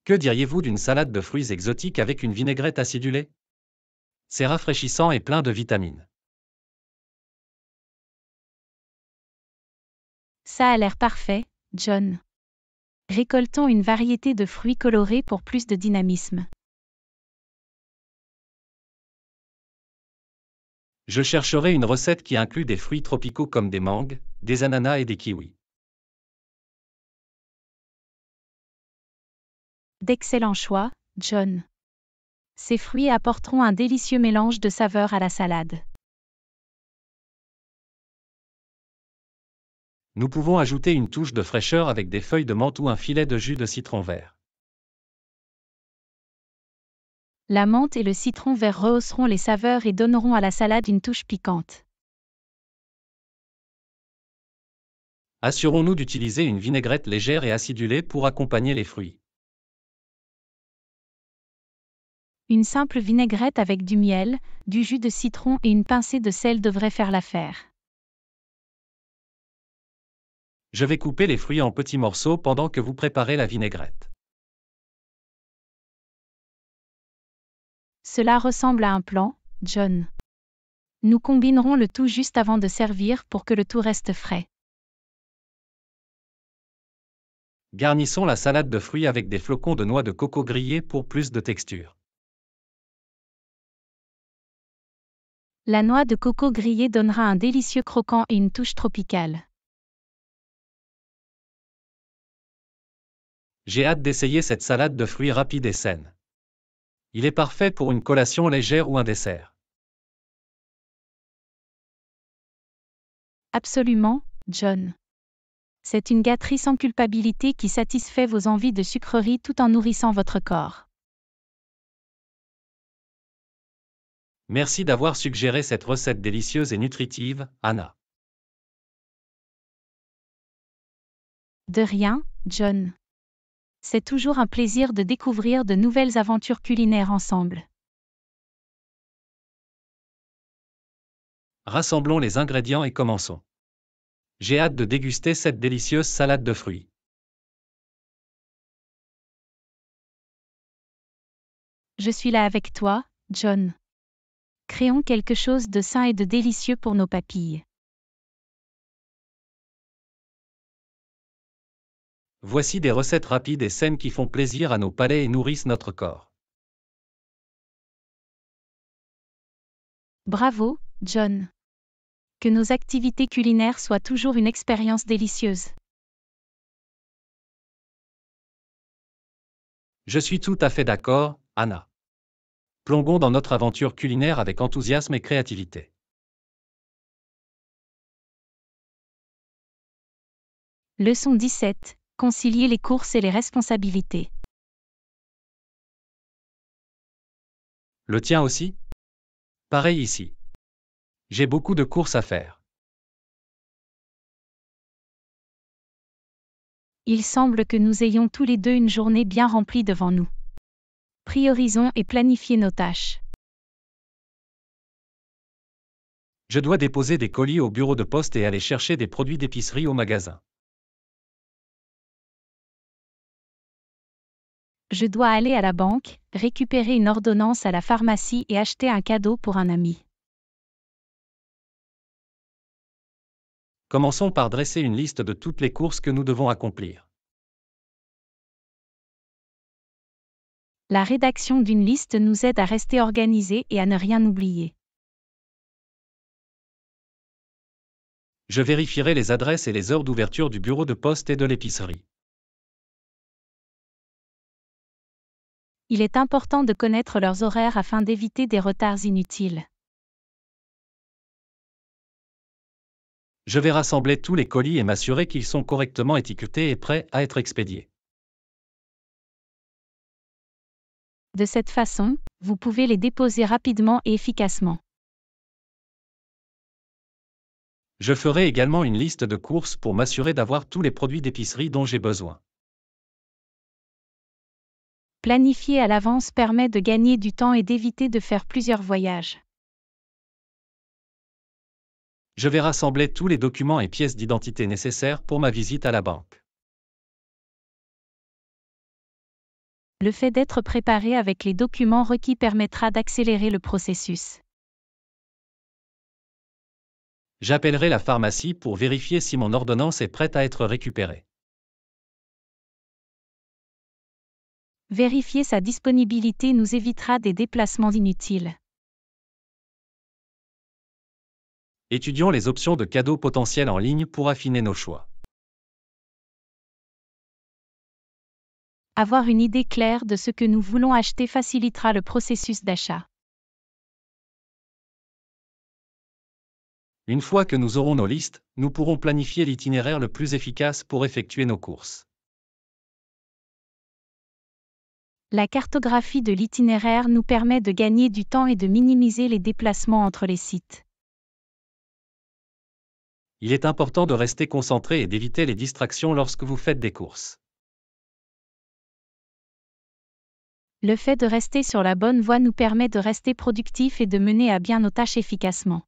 Que diriez-vous d'une salade de fruits exotiques avec une vinaigrette acidulée C'est rafraîchissant et plein de vitamines. Ça a l'air parfait, John. Récoltons une variété de fruits colorés pour plus de dynamisme. Je chercherai une recette qui inclut des fruits tropicaux comme des mangues, des ananas et des kiwis. D'excellents choix, John. Ces fruits apporteront un délicieux mélange de saveurs à la salade. Nous pouvons ajouter une touche de fraîcheur avec des feuilles de menthe ou un filet de jus de citron vert. La menthe et le citron vert rehausseront les saveurs et donneront à la salade une touche piquante. Assurons-nous d'utiliser une vinaigrette légère et acidulée pour accompagner les fruits. Une simple vinaigrette avec du miel, du jus de citron et une pincée de sel devrait faire l'affaire. Je vais couper les fruits en petits morceaux pendant que vous préparez la vinaigrette. Cela ressemble à un plan, John. Nous combinerons le tout juste avant de servir pour que le tout reste frais. Garnissons la salade de fruits avec des flocons de noix de coco grillée pour plus de texture. La noix de coco grillée donnera un délicieux croquant et une touche tropicale. J'ai hâte d'essayer cette salade de fruits rapide et saine. Il est parfait pour une collation légère ou un dessert. Absolument, John. C'est une gâterie sans culpabilité qui satisfait vos envies de sucrerie tout en nourrissant votre corps. Merci d'avoir suggéré cette recette délicieuse et nutritive, Anna. De rien, John c'est toujours un plaisir de découvrir de nouvelles aventures culinaires ensemble. Rassemblons les ingrédients et commençons. J'ai hâte de déguster cette délicieuse salade de fruits. Je suis là avec toi, John. Créons quelque chose de sain et de délicieux pour nos papilles. Voici des recettes rapides et saines qui font plaisir à nos palais et nourrissent notre corps. Bravo, John. Que nos activités culinaires soient toujours une expérience délicieuse. Je suis tout à fait d'accord, Anna. Plongons dans notre aventure culinaire avec enthousiasme et créativité. Leçon 17 concilier les courses et les responsabilités. Le tien aussi Pareil ici. J'ai beaucoup de courses à faire. Il semble que nous ayons tous les deux une journée bien remplie devant nous. Priorisons et planifions nos tâches. Je dois déposer des colis au bureau de poste et aller chercher des produits d'épicerie au magasin. Je dois aller à la banque, récupérer une ordonnance à la pharmacie et acheter un cadeau pour un ami. Commençons par dresser une liste de toutes les courses que nous devons accomplir. La rédaction d'une liste nous aide à rester organisés et à ne rien oublier. Je vérifierai les adresses et les heures d'ouverture du bureau de poste et de l'épicerie. il est important de connaître leurs horaires afin d'éviter des retards inutiles. Je vais rassembler tous les colis et m'assurer qu'ils sont correctement étiquetés et prêts à être expédiés. De cette façon, vous pouvez les déposer rapidement et efficacement. Je ferai également une liste de courses pour m'assurer d'avoir tous les produits d'épicerie dont j'ai besoin. Planifier à l'avance permet de gagner du temps et d'éviter de faire plusieurs voyages. Je vais rassembler tous les documents et pièces d'identité nécessaires pour ma visite à la banque. Le fait d'être préparé avec les documents requis permettra d'accélérer le processus. J'appellerai la pharmacie pour vérifier si mon ordonnance est prête à être récupérée. Vérifier sa disponibilité nous évitera des déplacements inutiles. Étudions les options de cadeaux potentiels en ligne pour affiner nos choix. Avoir une idée claire de ce que nous voulons acheter facilitera le processus d'achat. Une fois que nous aurons nos listes, nous pourrons planifier l'itinéraire le plus efficace pour effectuer nos courses. la cartographie de l'itinéraire nous permet de gagner du temps et de minimiser les déplacements entre les sites. Il est important de rester concentré et d'éviter les distractions lorsque vous faites des courses. Le fait de rester sur la bonne voie nous permet de rester productif et de mener à bien nos tâches efficacement.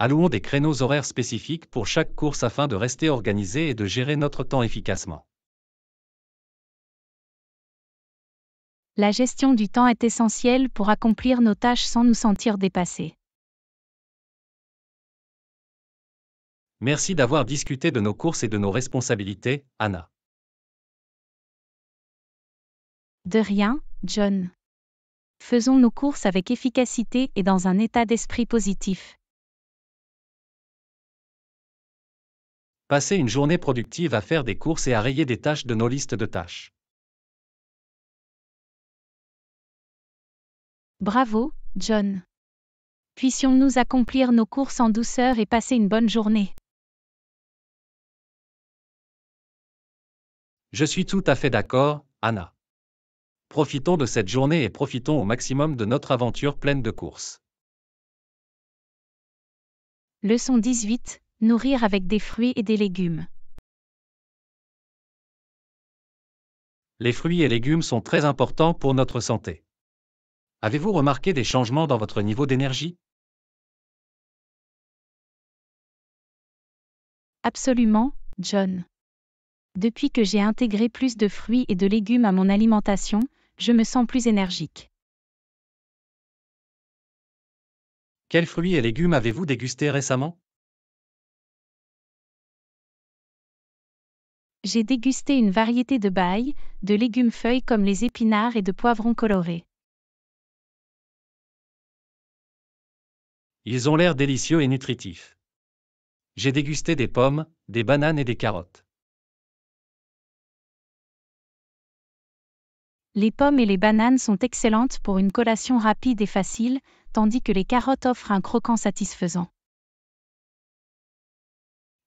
Allouons des créneaux horaires spécifiques pour chaque course afin de rester organisé et de gérer notre temps efficacement. La gestion du temps est essentielle pour accomplir nos tâches sans nous sentir dépassés. Merci d'avoir discuté de nos courses et de nos responsabilités, Anna. De rien, John. Faisons nos courses avec efficacité et dans un état d'esprit positif. Passez une journée productive à faire des courses et à rayer des tâches de nos listes de tâches. Bravo, John. Puissions-nous accomplir nos courses en douceur et passer une bonne journée. Je suis tout à fait d'accord, Anna. Profitons de cette journée et profitons au maximum de notre aventure pleine de courses. Leçon 18. Nourrir avec des fruits et des légumes. Les fruits et légumes sont très importants pour notre santé. Avez-vous remarqué des changements dans votre niveau d'énergie Absolument, John. Depuis que j'ai intégré plus de fruits et de légumes à mon alimentation, je me sens plus énergique. Quels fruits et légumes avez-vous dégusté récemment J'ai dégusté une variété de bails, de légumes feuilles comme les épinards et de poivrons colorés. Ils ont l'air délicieux et nutritifs. J'ai dégusté des pommes, des bananes et des carottes. Les pommes et les bananes sont excellentes pour une collation rapide et facile, tandis que les carottes offrent un croquant satisfaisant.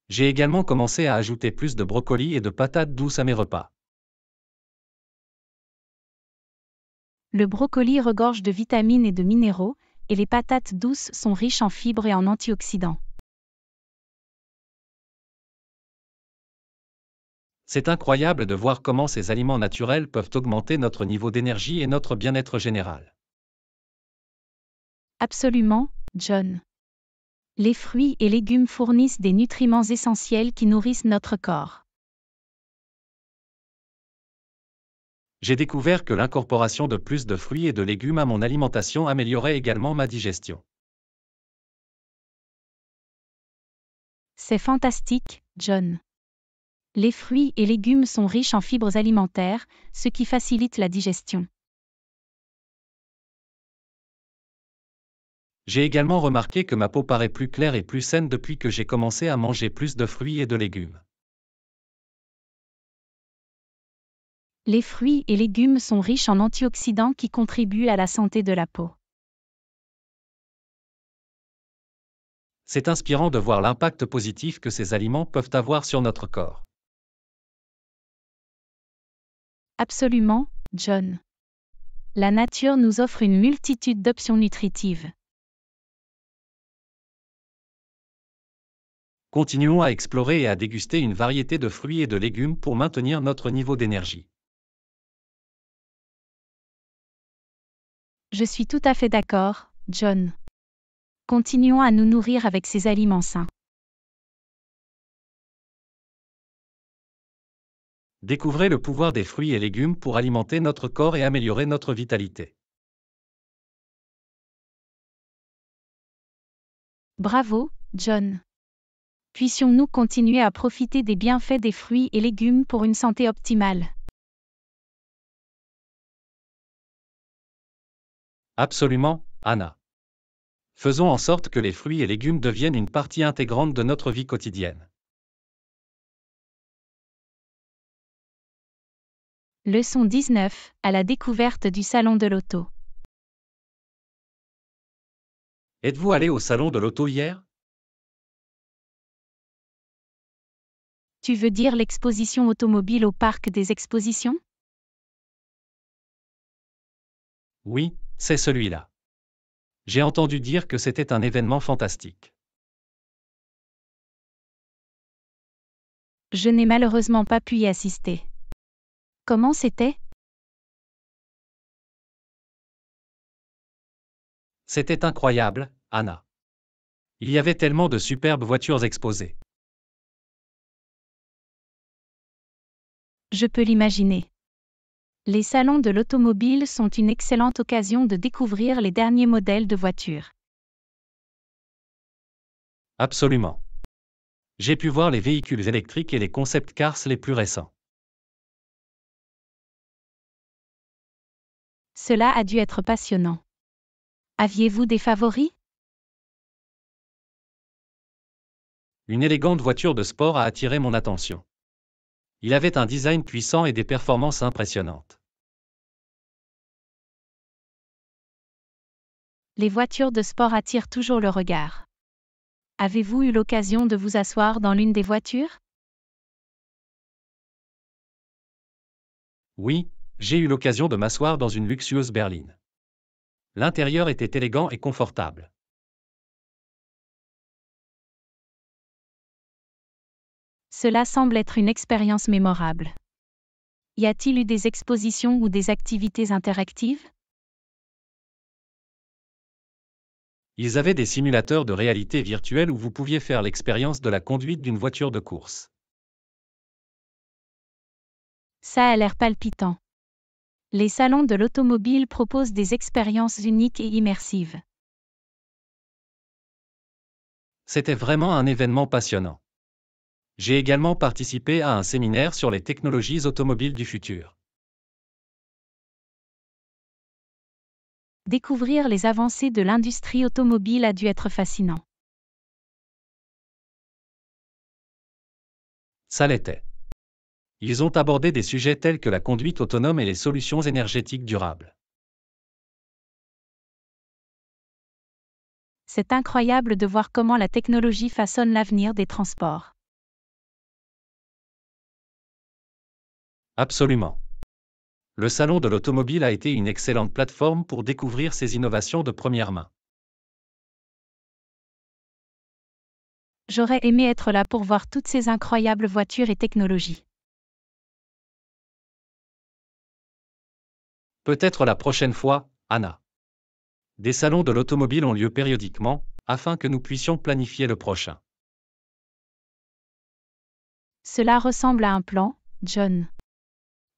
J'ai également commencé à ajouter plus de brocolis et de patates douces à mes repas. Le brocoli regorge de vitamines et de minéraux, et les patates douces sont riches en fibres et en antioxydants. C'est incroyable de voir comment ces aliments naturels peuvent augmenter notre niveau d'énergie et notre bien-être général. Absolument, John. Les fruits et légumes fournissent des nutriments essentiels qui nourrissent notre corps. j'ai découvert que l'incorporation de plus de fruits et de légumes à mon alimentation améliorait également ma digestion. C'est fantastique, John. Les fruits et légumes sont riches en fibres alimentaires, ce qui facilite la digestion. J'ai également remarqué que ma peau paraît plus claire et plus saine depuis que j'ai commencé à manger plus de fruits et de légumes. les fruits et légumes sont riches en antioxydants qui contribuent à la santé de la peau. C'est inspirant de voir l'impact positif que ces aliments peuvent avoir sur notre corps. Absolument, John. La nature nous offre une multitude d'options nutritives. Continuons à explorer et à déguster une variété de fruits et de légumes pour maintenir notre niveau d'énergie. Je suis tout à fait d'accord, John. Continuons à nous nourrir avec ces aliments sains. Découvrez le pouvoir des fruits et légumes pour alimenter notre corps et améliorer notre vitalité. Bravo, John. Puissions-nous continuer à profiter des bienfaits des fruits et légumes pour une santé optimale Absolument, Anna. Faisons en sorte que les fruits et légumes deviennent une partie intégrante de notre vie quotidienne. Leçon 19, à la découverte du salon de l'auto. Êtes-vous allé au salon de l'auto hier Tu veux dire l'exposition automobile au parc des expositions Oui, c'est celui-là. J'ai entendu dire que c'était un événement fantastique. Je n'ai malheureusement pas pu y assister. Comment c'était C'était incroyable, Anna. Il y avait tellement de superbes voitures exposées. Je peux l'imaginer. Les salons de l'automobile sont une excellente occasion de découvrir les derniers modèles de voitures. Absolument. J'ai pu voir les véhicules électriques et les concept cars les plus récents. Cela a dû être passionnant. Aviez-vous des favoris Une élégante voiture de sport a attiré mon attention. Il avait un design puissant et des performances impressionnantes. Les voitures de sport attirent toujours le regard. Avez-vous eu l'occasion de vous asseoir dans l'une des voitures Oui, j'ai eu l'occasion de m'asseoir dans une luxueuse berline. L'intérieur était élégant et confortable. Cela semble être une expérience mémorable. Y a-t-il eu des expositions ou des activités interactives Ils avaient des simulateurs de réalité virtuelle où vous pouviez faire l'expérience de la conduite d'une voiture de course. Ça a l'air palpitant. Les salons de l'automobile proposent des expériences uniques et immersives. C'était vraiment un événement passionnant. J'ai également participé à un séminaire sur les technologies automobiles du futur. Découvrir les avancées de l'industrie automobile a dû être fascinant. Ça l'était. Ils ont abordé des sujets tels que la conduite autonome et les solutions énergétiques durables. C'est incroyable de voir comment la technologie façonne l'avenir des transports. Absolument. Le Salon de l'automobile a été une excellente plateforme pour découvrir ces innovations de première main. J'aurais aimé être là pour voir toutes ces incroyables voitures et technologies. Peut-être la prochaine fois, Anna. Des salons de l'automobile ont lieu périodiquement, afin que nous puissions planifier le prochain. Cela ressemble à un plan, John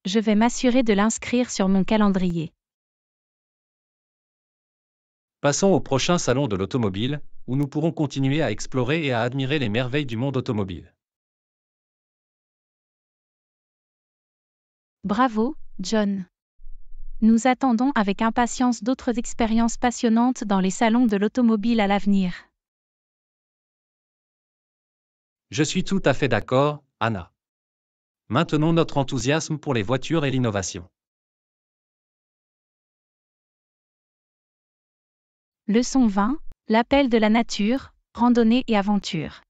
je vais m'assurer de l'inscrire sur mon calendrier. Passons au prochain salon de l'automobile, où nous pourrons continuer à explorer et à admirer les merveilles du monde automobile. Bravo, John. Nous attendons avec impatience d'autres expériences passionnantes dans les salons de l'automobile à l'avenir. Je suis tout à fait d'accord, Anna. Maintenons notre enthousiasme pour les voitures et l'innovation. Leçon 20. L'appel de la nature, randonnée et aventure.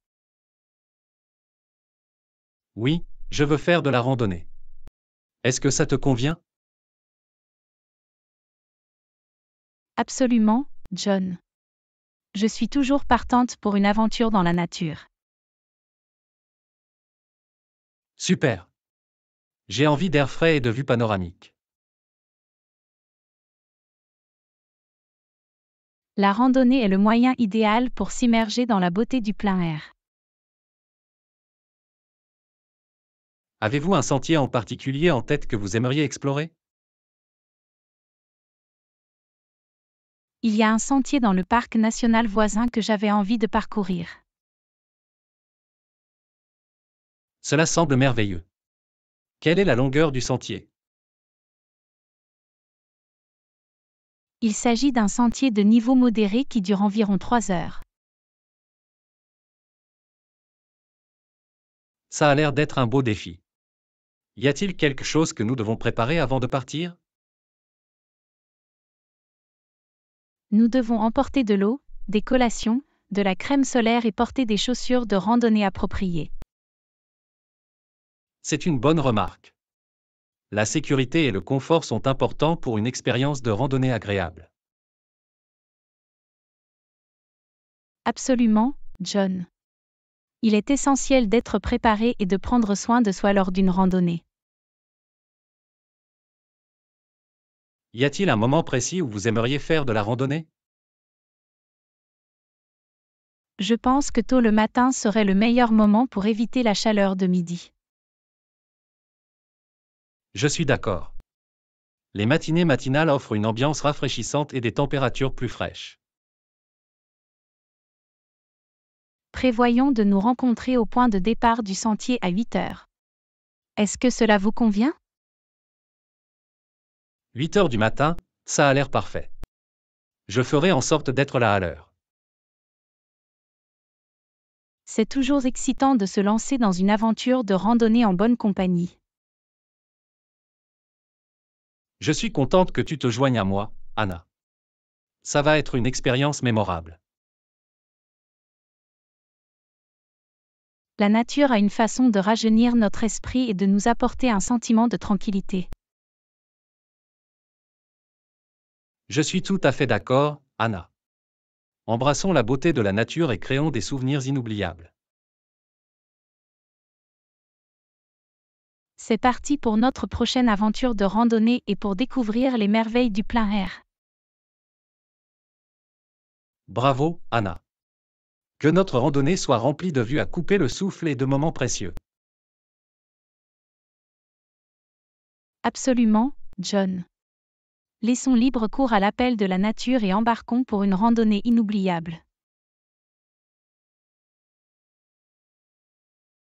Oui, je veux faire de la randonnée. Est-ce que ça te convient Absolument, John. Je suis toujours partante pour une aventure dans la nature. Super. J'ai envie d'air frais et de vue panoramique. La randonnée est le moyen idéal pour s'immerger dans la beauté du plein air. Avez-vous un sentier en particulier en tête que vous aimeriez explorer Il y a un sentier dans le parc national voisin que j'avais envie de parcourir. Cela semble merveilleux. Quelle est la longueur du sentier Il s'agit d'un sentier de niveau modéré qui dure environ 3 heures. Ça a l'air d'être un beau défi. Y a-t-il quelque chose que nous devons préparer avant de partir Nous devons emporter de l'eau, des collations, de la crème solaire et porter des chaussures de randonnée appropriées. C'est une bonne remarque. La sécurité et le confort sont importants pour une expérience de randonnée agréable. Absolument, John. Il est essentiel d'être préparé et de prendre soin de soi lors d'une randonnée. Y a-t-il un moment précis où vous aimeriez faire de la randonnée Je pense que tôt le matin serait le meilleur moment pour éviter la chaleur de midi. Je suis d'accord. Les matinées matinales offrent une ambiance rafraîchissante et des températures plus fraîches. Prévoyons de nous rencontrer au point de départ du sentier à 8 heures. Est-ce que cela vous convient 8 heures du matin, ça a l'air parfait. Je ferai en sorte d'être là à l'heure. C'est toujours excitant de se lancer dans une aventure de randonnée en bonne compagnie. Je suis contente que tu te joignes à moi, Anna. Ça va être une expérience mémorable. La nature a une façon de rajeunir notre esprit et de nous apporter un sentiment de tranquillité. Je suis tout à fait d'accord, Anna. Embrassons la beauté de la nature et créons des souvenirs inoubliables. C'est parti pour notre prochaine aventure de randonnée et pour découvrir les merveilles du plein air. Bravo, Anna. Que notre randonnée soit remplie de vues à couper le souffle et de moments précieux. Absolument, John. Laissons libre cours à l'appel de la nature et embarquons pour une randonnée inoubliable.